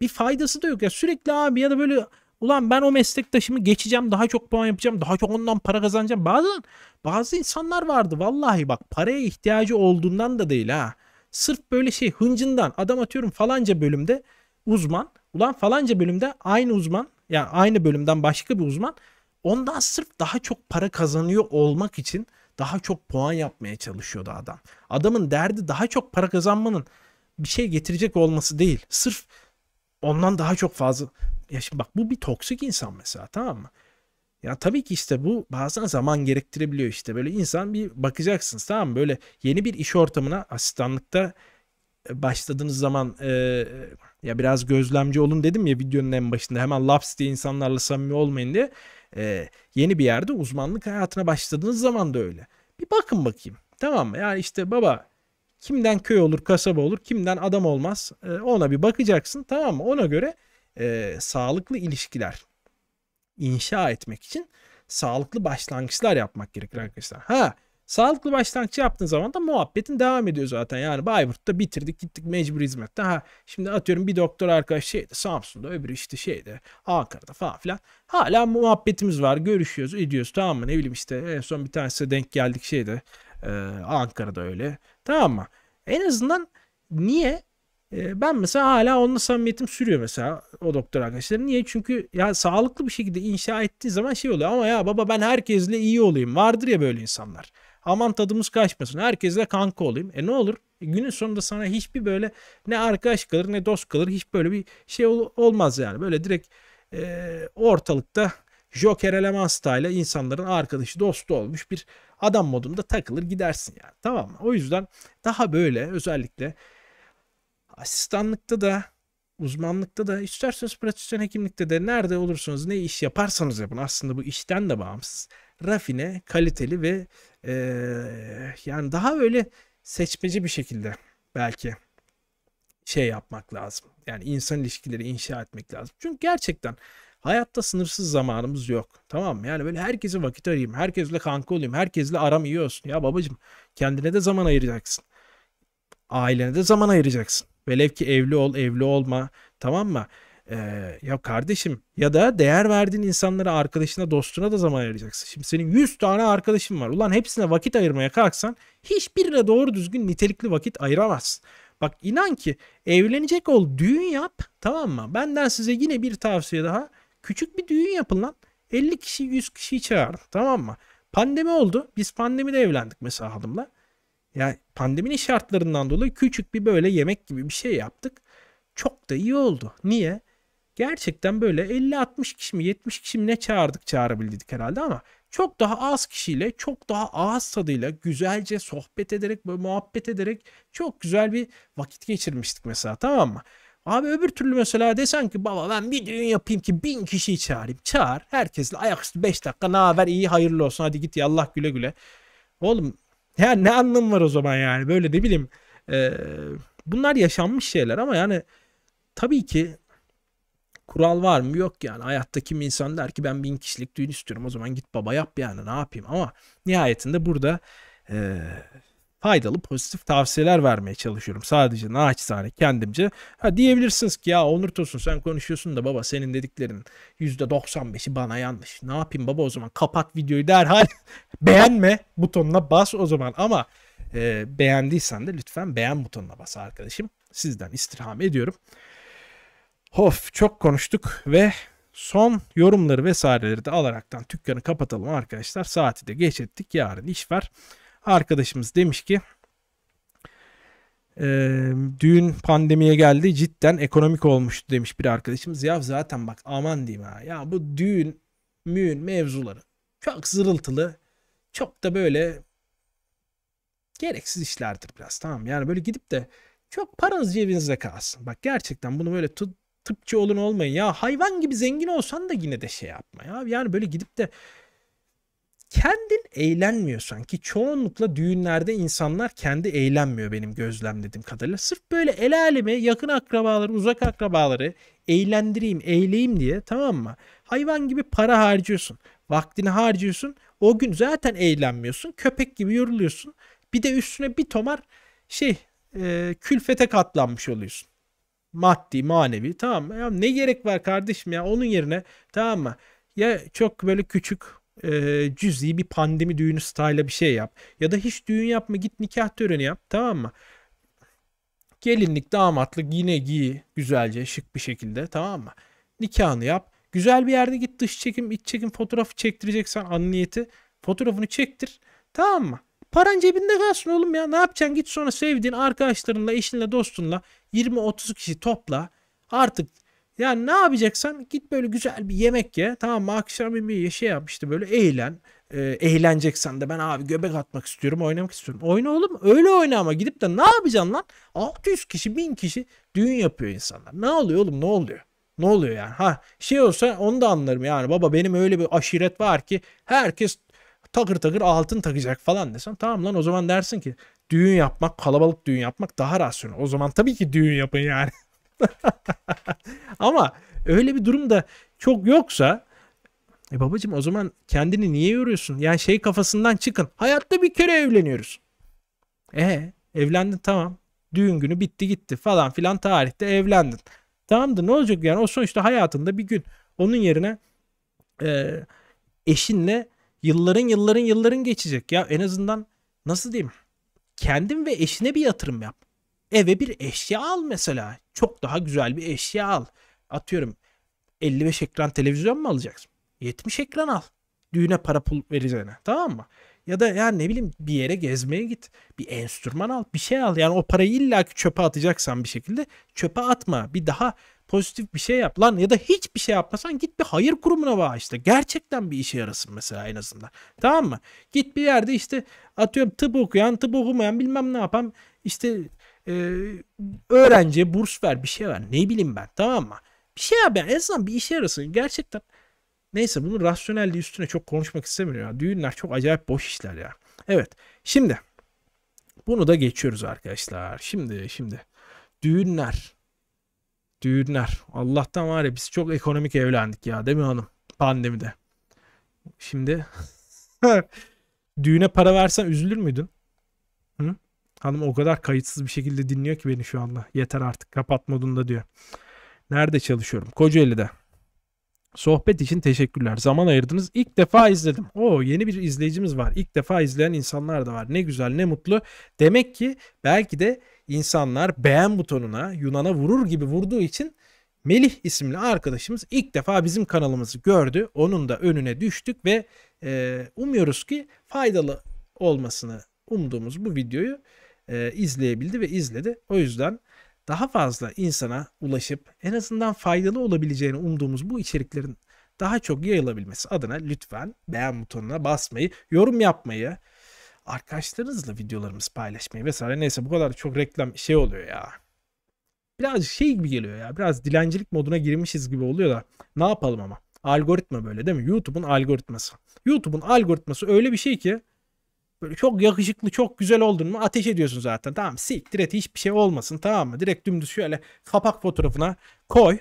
Bir faydası da yok ya sürekli abi ya da böyle ulan ben o meslektaşımı geçeceğim daha çok puan yapacağım daha çok ondan para kazanacağım. Bazen bazı insanlar vardı vallahi bak paraya ihtiyacı olduğundan da değil ha. Sırf böyle şey hıncından adam atıyorum falanca bölümde uzman ulan falanca bölümde aynı uzman yani aynı bölümden başka bir uzman ondan sırf daha çok para kazanıyor olmak için daha çok puan yapmaya çalışıyordu adam. Adamın derdi daha çok para kazanmanın bir şey getirecek olması değil. Sırf ondan daha çok fazla. Ya şimdi bak bu bir toksik insan mesela tamam mı? Ya tabii ki işte bu bazen zaman gerektirebiliyor işte. Böyle insan bir bakacaksınız tamam mı? Böyle yeni bir iş ortamına asistanlıkta başladığınız zaman e, ya biraz gözlemci olun dedim ya videonun en başında hemen laps diye insanlarla samimi olmayın diye e, yeni bir yerde uzmanlık hayatına başladığınız zaman da öyle. Bir bakın bakayım tamam mı? Yani işte baba kimden köy olur kasaba olur kimden adam olmaz e, ona bir bakacaksın tamam mı? Ona göre e, sağlıklı ilişkiler inşa etmek için sağlıklı başlangıçlar yapmak gerekir arkadaşlar. Ha Sağlıklı başlangıç yaptığın zaman da muhabbetin devam ediyor zaten. Yani Bayburt'ta bitirdik gittik mecbur hizmette. Ha, şimdi atıyorum bir doktor arkadaş şeyde Samsun'da öbürü işte şeyde Ankara'da falan filan. Hala muhabbetimiz var görüşüyoruz ediyoruz tamam mı ne bileyim işte en son bir tanesi denk geldik şeyde e, Ankara'da öyle tamam mı? En azından niye? E, ben mesela hala onunla samimiyetim sürüyor mesela o doktor arkadaşlarım. Niye? Çünkü ya sağlıklı bir şekilde inşa ettiği zaman şey oluyor ama ya baba ben herkesle iyi olayım. Vardır ya böyle insanlar aman tadımız kaçmasın herkesle kanka olayım. E ne olur e günün sonunda sana hiçbir böyle ne arkadaş kalır ne dost kalır hiç böyle bir şey ol- olmaz yani. Böyle direkt e, ortalıkta Joker eleman style insanların arkadaşı dostu olmuş bir adam modunda takılır gidersin yani tamam mı? O yüzden daha böyle özellikle asistanlıkta da uzmanlıkta da isterseniz pratisyen hekimlikte de nerede olursanız ne iş yaparsanız yapın aslında bu işten de bağımsız rafine, kaliteli ve e, yani daha böyle seçmeci bir şekilde belki şey yapmak lazım. Yani insan ilişkileri inşa etmek lazım. Çünkü gerçekten hayatta sınırsız zamanımız yok. Tamam mı? Yani böyle herkese vakit arayayım, herkesle kanka olayım, herkesle aram iyi olsun. Ya babacığım kendine de zaman ayıracaksın. Ailene de zaman ayıracaksın. Velev ki evli ol, evli olma. Tamam mı? Ee, ya kardeşim ya da değer verdiğin insanlara, arkadaşına, dostuna da zaman ayıracaksın. Şimdi senin 100 tane arkadaşın var. Ulan hepsine vakit ayırmaya kalksan hiçbirine doğru düzgün nitelikli vakit ayıramazsın. Bak inan ki evlenecek ol, düğün yap tamam mı? Benden size yine bir tavsiye daha. Küçük bir düğün yapın lan. 50 kişi 100 kişi çağırın tamam mı? Pandemi oldu. Biz pandemide evlendik mesela hanımla. Yani pandeminin şartlarından dolayı küçük bir böyle yemek gibi bir şey yaptık. Çok da iyi oldu. Niye? gerçekten böyle 50-60 kişi mi 70 kişi mi ne çağırdık çağırabildik herhalde ama çok daha az kişiyle çok daha az tadıyla güzelce sohbet ederek böyle muhabbet ederek çok güzel bir vakit geçirmiştik mesela tamam mı? Abi öbür türlü mesela desen ki baba ben bir düğün yapayım ki bin kişiyi çağırayım. Çağır herkesle ayaküstü 5 dakika ne haber iyi hayırlı olsun hadi git ya Allah güle güle. Oğlum ya ne anlam var o zaman yani böyle ne bileyim. Ee, bunlar yaşanmış şeyler ama yani tabii ki kural var mı? Yok yani. Hayatta kim insan der ki ben bin kişilik düğün istiyorum. O zaman git baba yap yani ne yapayım. Ama nihayetinde burada e, faydalı pozitif tavsiyeler vermeye çalışıyorum. Sadece naçizane kendimce. Ha diyebilirsiniz ki ya Onur Tosun sen konuşuyorsun da baba senin dediklerin %95'i bana yanlış. Ne yapayım baba o zaman kapat videoyu derhal beğenme butonuna bas o zaman ama e, beğendiysen de lütfen beğen butonuna bas arkadaşım. Sizden istirham ediyorum. Hof çok konuştuk ve son yorumları vesaireleri de alaraktan dükkanı kapatalım arkadaşlar. Saati de geç ettik. Yarın iş var. Arkadaşımız demiş ki e, düğün pandemiye geldi cidden ekonomik olmuştu demiş bir arkadaşımız. Ya zaten bak aman diyeyim ha. Ya bu düğün müğün mevzuları çok zırıltılı. Çok da böyle gereksiz işlerdir biraz tamam. Yani böyle gidip de çok paranız cebinizde kalsın. Bak gerçekten bunu böyle tut, tıpçı olun olmayın. Ya hayvan gibi zengin olsan da yine de şey yapma ya. Yani böyle gidip de kendin eğlenmiyorsan ki çoğunlukla düğünlerde insanlar kendi eğlenmiyor benim gözlemlediğim kadarıyla. Sırf böyle el alemi yakın akrabaları uzak akrabaları eğlendireyim eğleyeyim diye tamam mı? Hayvan gibi para harcıyorsun. Vaktini harcıyorsun. O gün zaten eğlenmiyorsun. Köpek gibi yoruluyorsun. Bir de üstüne bir tomar şey e, külfete katlanmış oluyorsun. Maddi, manevi tamam mı? Ya ne gerek var kardeşim ya onun yerine tamam mı? Ya çok böyle küçük e, cüzi bir pandemi düğünü style'a bir şey yap. Ya da hiç düğün yapma git nikah töreni yap tamam mı? Gelinlik, damatlık yine giy güzelce şık bir şekilde tamam mı? Nikahını yap. Güzel bir yerde git dış çekim, iç çekim fotoğrafı çektireceksen an niyeti fotoğrafını çektir. Tamam mı? Paran cebinde kalsın oğlum ya. Ne yapacaksın? Git sonra sevdiğin arkadaşlarınla, eşinle, dostunla 20-30 kişi topla. Artık yani ne yapacaksan git böyle güzel bir yemek ye. Tamam mı? Akşam yemeği şey yap işte böyle eğlen. Ee, eğleneceksen de ben abi göbek atmak istiyorum, oynamak istiyorum. Oyna oğlum. Öyle oyna ama gidip de ne yapacaksın lan? 600 kişi, 1000 kişi düğün yapıyor insanlar. Ne oluyor oğlum? Ne oluyor? Ne oluyor yani? Ha şey olsa onu da anlarım yani. Baba benim öyle bir aşiret var ki herkes takır takır altın takacak falan desem tamam lan o zaman dersin ki düğün yapmak kalabalık düğün yapmak daha rasyonel. O zaman tabii ki düğün yapın yani. Ama öyle bir durum da çok yoksa e babacım o zaman kendini niye yoruyorsun? Yani şey kafasından çıkın. Hayatta bir kere evleniyoruz. Ee evlendin tamam. Düğün günü bitti gitti falan filan tarihte evlendin. Tamamdır ne olacak yani o sonuçta hayatında bir gün. Onun yerine e, eşinle Yılların yılların yılların geçecek. Ya en azından nasıl diyeyim? Kendin ve eşine bir yatırım yap. Eve bir eşya al mesela. Çok daha güzel bir eşya al. Atıyorum 55 ekran televizyon mu alacaksın? 70 ekran al. Düğüne para pul vereceğine. Tamam mı? Ya da yani ne bileyim bir yere gezmeye git. Bir enstrüman al. Bir şey al. Yani o parayı illa ki çöpe atacaksan bir şekilde çöpe atma. Bir daha pozitif bir şey yap lan ya da hiçbir şey yapmasan git bir hayır kurumuna bağışla. Gerçekten bir işe yarasın mesela en azından. Tamam mı? Git bir yerde işte atıyorum tıp okuyan, tıp okumayan bilmem ne yapan işte e, öğrenciye burs ver bir şey ver ne bileyim ben tamam mı? Bir şey yap yani en azından bir işe yarasın gerçekten. Neyse bunu rasyonelliği üstüne çok konuşmak istemiyorum ya. Düğünler çok acayip boş işler ya. Evet şimdi bunu da geçiyoruz arkadaşlar. Şimdi şimdi düğünler Düğünler. Allah'tan var ya biz çok ekonomik evlendik ya değil mi hanım? Pandemide. Şimdi düğüne para versen üzülür müydün? Hı? Hanım o kadar kayıtsız bir şekilde dinliyor ki beni şu anda. Yeter artık kapat modunda diyor. Nerede çalışıyorum? Kocaeli'de. Sohbet için teşekkürler. Zaman ayırdınız. İlk defa izledim. O yeni bir izleyicimiz var. İlk defa izleyen insanlar da var. Ne güzel ne mutlu. Demek ki belki de insanlar beğen butonuna Yunan'a vurur gibi vurduğu için Melih isimli arkadaşımız ilk defa bizim kanalımızı gördü. Onun da önüne düştük ve e, umuyoruz ki faydalı olmasını umduğumuz bu videoyu e, izleyebildi ve izledi. O yüzden daha fazla insana ulaşıp en azından faydalı olabileceğini umduğumuz bu içeriklerin daha çok yayılabilmesi adına lütfen beğen butonuna basmayı, yorum yapmayı, arkadaşlarınızla videolarımızı paylaşmayı vesaire neyse bu kadar çok reklam şey oluyor ya. Birazcık şey gibi geliyor ya. Biraz dilencilik moduna girmişiz gibi oluyor da ne yapalım ama. Algoritma böyle değil mi? YouTube'un algoritması. YouTube'un algoritması öyle bir şey ki böyle çok yakışıklı, çok güzel oldun mu ateş ediyorsun zaten. Tamam siktir et hiçbir şey olmasın tamam mı? Direkt dümdüz şöyle kapak fotoğrafına koy.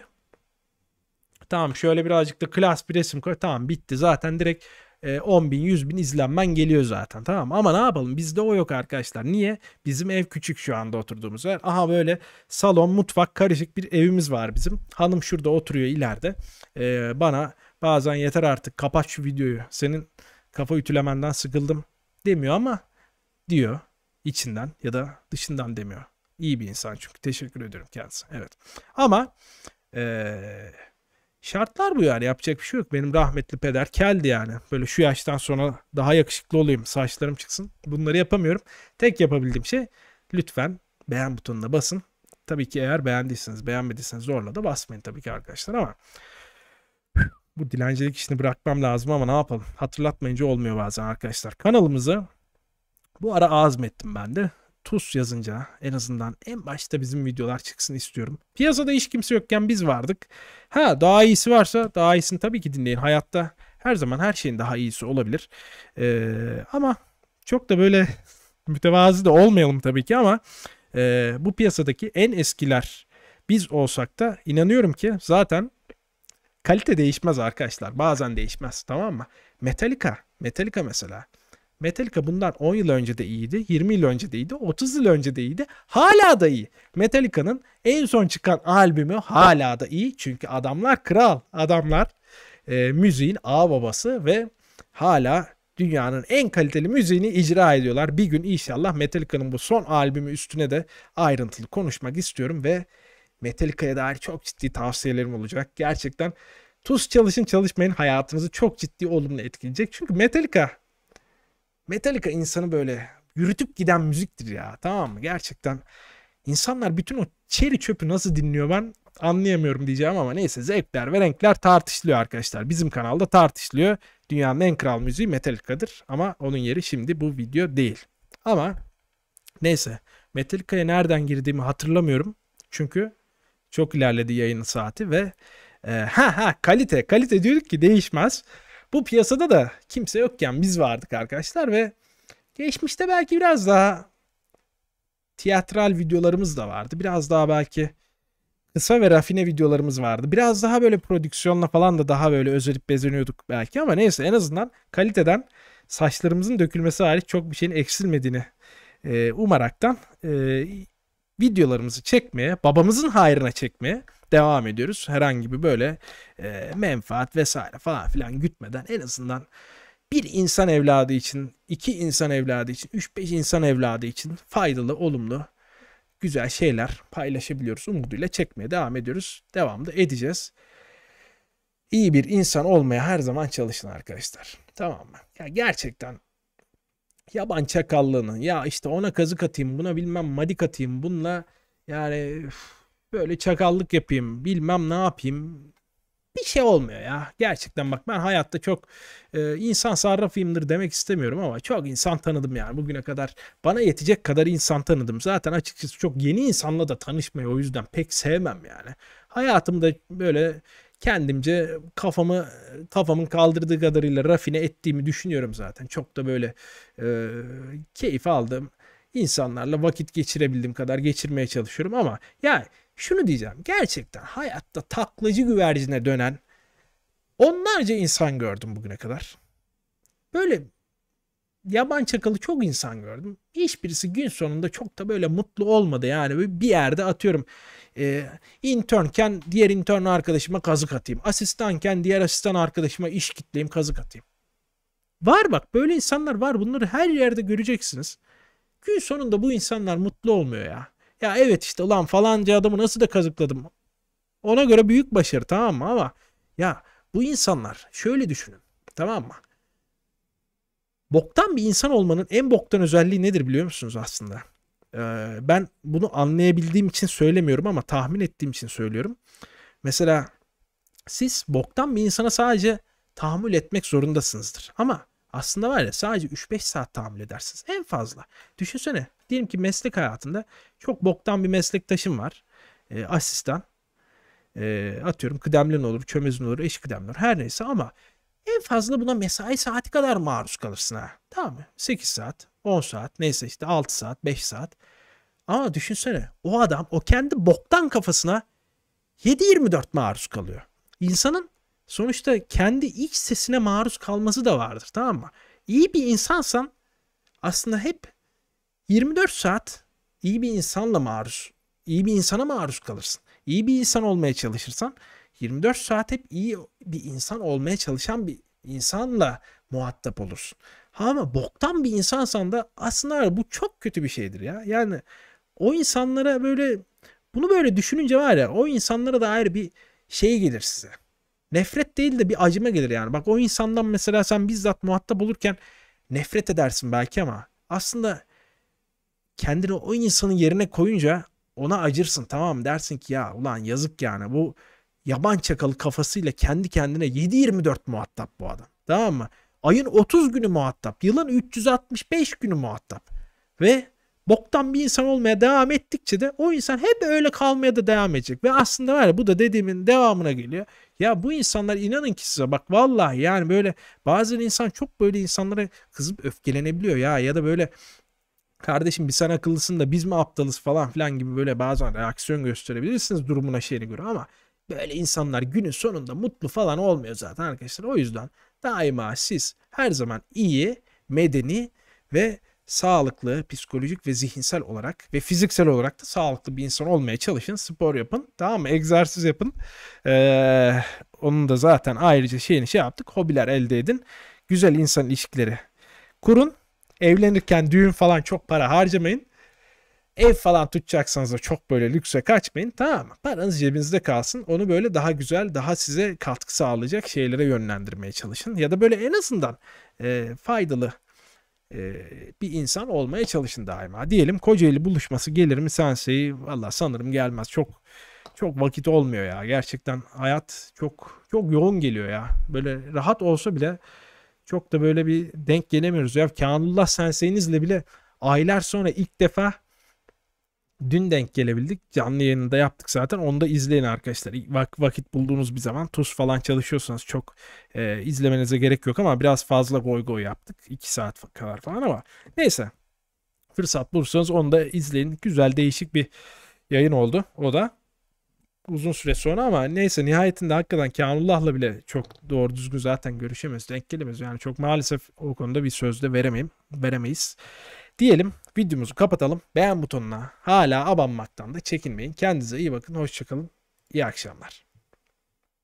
Tamam şöyle birazcık da klas bir resim koy. Tamam bitti zaten direkt e, 10 bin 100 bin izlenmen geliyor zaten tamam mı? Ama ne yapalım bizde o yok arkadaşlar. Niye? Bizim ev küçük şu anda oturduğumuz yer. Aha böyle salon mutfak karışık bir evimiz var bizim. Hanım şurada oturuyor ileride. E, bana bazen yeter artık kapat şu videoyu. Senin kafa ütülemenden sıkıldım demiyor ama diyor içinden ya da dışından demiyor. İyi bir insan çünkü. Teşekkür ediyorum kendisine. Evet. Ama ee, Şartlar bu yani yapacak bir şey yok. Benim rahmetli peder keldi yani. Böyle şu yaştan sonra daha yakışıklı olayım, saçlarım çıksın. Bunları yapamıyorum. Tek yapabildiğim şey lütfen beğen butonuna basın. Tabii ki eğer beğendiyseniz, beğenmediyseniz zorla da basmayın tabii ki arkadaşlar ama bu dilencilik işini bırakmam lazım ama ne yapalım? Hatırlatmayınca olmuyor bazen arkadaşlar. Kanalımızı bu ara azmettim ben de. TUS yazınca en azından en başta bizim videolar çıksın istiyorum. Piyasada hiç kimse yokken biz vardık. Ha daha iyisi varsa daha iyisini tabii ki dinleyin. Hayatta her zaman her şeyin daha iyisi olabilir. Ee, ama çok da böyle mütevazı da olmayalım tabii ki ama e, bu piyasadaki en eskiler biz olsak da inanıyorum ki zaten kalite değişmez arkadaşlar. Bazen değişmez tamam mı? Metallica. Metallica mesela. Metallica bundan 10 yıl önce de iyiydi, 20 yıl önce de iyiydi, 30 yıl önce de iyiydi. Hala da iyi. Metallica'nın en son çıkan albümü hala da iyi. Çünkü adamlar kral. Adamlar e, müziğin ağ babası ve hala dünyanın en kaliteli müziğini icra ediyorlar. Bir gün inşallah Metallica'nın bu son albümü üstüne de ayrıntılı konuşmak istiyorum ve Metallica'ya dair çok ciddi tavsiyelerim olacak. Gerçekten tuz çalışın çalışmayın hayatınızı çok ciddi olumlu etkileyecek. Çünkü Metallica Metallica insanı böyle yürütüp giden müziktir ya. Tamam mı? Gerçekten insanlar bütün o çeri çöpü nasıl dinliyor ben anlayamıyorum diyeceğim ama neyse zevkler ve renkler tartışılıyor arkadaşlar. Bizim kanalda tartışılıyor. Dünyanın en kral müziği Metallica'dır ama onun yeri şimdi bu video değil. Ama neyse Metallica'ya nereden girdiğimi hatırlamıyorum. Çünkü çok ilerledi yayın saati ve e, ha ha kalite kalite diyorduk ki değişmez. Bu piyasada da kimse yokken biz vardık arkadaşlar ve geçmişte belki biraz daha tiyatral videolarımız da vardı. Biraz daha belki kısa ve rafine videolarımız vardı. Biraz daha böyle prodüksiyonla falan da daha böyle özelip bezeniyorduk belki ama neyse en azından kaliteden saçlarımızın dökülmesi hariç çok bir şeyin eksilmediğini e, umaraktan e, videolarımızı çekmeye, babamızın hayrına çekmeye devam ediyoruz. Herhangi bir böyle e, menfaat vesaire falan filan gütmeden en azından bir insan evladı için, iki insan evladı için, üç beş insan evladı için faydalı, olumlu, güzel şeyler paylaşabiliyoruz. Umuduyla çekmeye devam ediyoruz. Devamda edeceğiz. İyi bir insan olmaya her zaman çalışın arkadaşlar. Tamam mı? Ya gerçekten yaban çakallığını ya işte ona kazık atayım buna bilmem madik atayım bununla yani üf, Böyle çakallık yapayım bilmem ne yapayım. Bir şey olmuyor ya. Gerçekten bak ben hayatta çok e, insan sarrafıyımdır demek istemiyorum ama çok insan tanıdım yani bugüne kadar. Bana yetecek kadar insan tanıdım. Zaten açıkçası çok yeni insanla da tanışmayı o yüzden pek sevmem yani. Hayatımda böyle kendimce kafamı kafamın kaldırdığı kadarıyla rafine ettiğimi düşünüyorum zaten. Çok da böyle e, keyif aldım insanlarla vakit geçirebildiğim kadar geçirmeye çalışıyorum ama yani şunu diyeceğim. Gerçekten hayatta taklacı güvercine dönen onlarca insan gördüm bugüne kadar. Böyle yaban çakalı çok insan gördüm. Hiçbirisi gün sonunda çok da böyle mutlu olmadı. Yani bir yerde atıyorum e, internken diğer intern arkadaşıma kazık atayım. Asistanken diğer asistan arkadaşıma iş kitleyim kazık atayım. Var bak böyle insanlar var. Bunları her yerde göreceksiniz. Gün sonunda bu insanlar mutlu olmuyor ya. Ya evet işte ulan falanca adamı nasıl da kazıkladım. Ona göre büyük başarı tamam mı ama ya bu insanlar şöyle düşünün tamam mı? Boktan bir insan olmanın en boktan özelliği nedir biliyor musunuz aslında? Ee, ben bunu anlayabildiğim için söylemiyorum ama tahmin ettiğim için söylüyorum. Mesela siz boktan bir insana sadece tahammül etmek zorundasınızdır. Ama aslında var ya sadece 3-5 saat tahammül edersiniz en fazla. Düşünsene diyelim ki meslek hayatında çok boktan bir meslektaşım var. E, asistan. E, atıyorum kıdemlin olur, çömezin olur, eş kıdemli olur her neyse ama en fazla buna mesai saati kadar maruz kalırsın ha. Tamam mı? 8 saat, 10 saat neyse işte 6 saat, 5 saat. Ama düşünsene o adam o kendi boktan kafasına 7-24 maruz kalıyor. İnsanın sonuçta kendi iç sesine maruz kalması da vardır tamam mı? İyi bir insansan aslında hep 24 saat iyi bir insanla maruz, iyi bir insana maruz kalırsın. İyi bir insan olmaya çalışırsan 24 saat hep iyi bir insan olmaya çalışan bir insanla muhatap olursun. Ama boktan bir insansan da aslında bu çok kötü bir şeydir ya. Yani o insanlara böyle bunu böyle düşününce var ya o insanlara da ayrı bir şey gelir size. Nefret değil de bir acıma gelir yani. Bak o insandan mesela sen bizzat muhatap olurken nefret edersin belki ama aslında kendini o insanın yerine koyunca ona acırsın tamam mı? Dersin ki ya ulan yazık yani bu yaban çakalı kafasıyla kendi kendine 7-24 muhatap bu adam. Tamam mı? Ayın 30 günü muhatap. Yılın 365 günü muhatap. Ve boktan bir insan olmaya devam ettikçe de o insan hep öyle kalmaya da devam edecek. Ve aslında var ya bu da dediğimin devamına geliyor. Ya bu insanlar inanın ki size bak vallahi yani böyle bazen insan çok böyle insanlara kızıp öfkelenebiliyor ya ya da böyle kardeşim bir sen akıllısın da biz mi aptalız falan filan gibi böyle bazen reaksiyon gösterebilirsiniz durumuna şeyine göre ama böyle insanlar günün sonunda mutlu falan olmuyor zaten arkadaşlar. O yüzden daima siz her zaman iyi, medeni ve sağlıklı, psikolojik ve zihinsel olarak ve fiziksel olarak da sağlıklı bir insan olmaya çalışın. Spor yapın. Tamam mı? Egzersiz yapın. Ee, onun da zaten ayrıca şeyini şey yaptık. Hobiler elde edin. Güzel insan ilişkileri kurun. Evlenirken düğün falan çok para harcamayın. Ev falan tutacaksanız da çok böyle lükse kaçmayın. Tamam mı? Paranız cebinizde kalsın. Onu böyle daha güzel, daha size katkı sağlayacak şeylere yönlendirmeye çalışın. Ya da böyle en azından e, faydalı bir insan olmaya çalışın daima. Diyelim Kocaeli buluşması gelir mi senseyi Valla sanırım gelmez. Çok çok vakit olmuyor ya. Gerçekten hayat çok çok yoğun geliyor ya. Böyle rahat olsa bile çok da böyle bir denk gelemiyoruz ya. Kanullah senseyinizle bile aylar sonra ilk defa dün denk gelebildik. Canlı yayını da yaptık zaten. Onu da izleyin arkadaşlar. Vak vakit bulduğunuz bir zaman tuz falan çalışıyorsanız çok e, izlemenize gerek yok ama biraz fazla goy goy yaptık. 2 saat kadar falan ama neyse. Fırsat bulursanız onu da izleyin. Güzel değişik bir yayın oldu. O da uzun süre sonra ama neyse nihayetinde hakikaten Kanullah'la bile çok doğru düzgün zaten görüşemez, denk gelemez. Yani çok maalesef o konuda bir sözde veremeyim, veremeyiz diyelim. Videomuzu kapatalım. Beğen butonuna hala abanmaktan da çekinmeyin. Kendinize iyi bakın. Hoşçakalın. İyi akşamlar.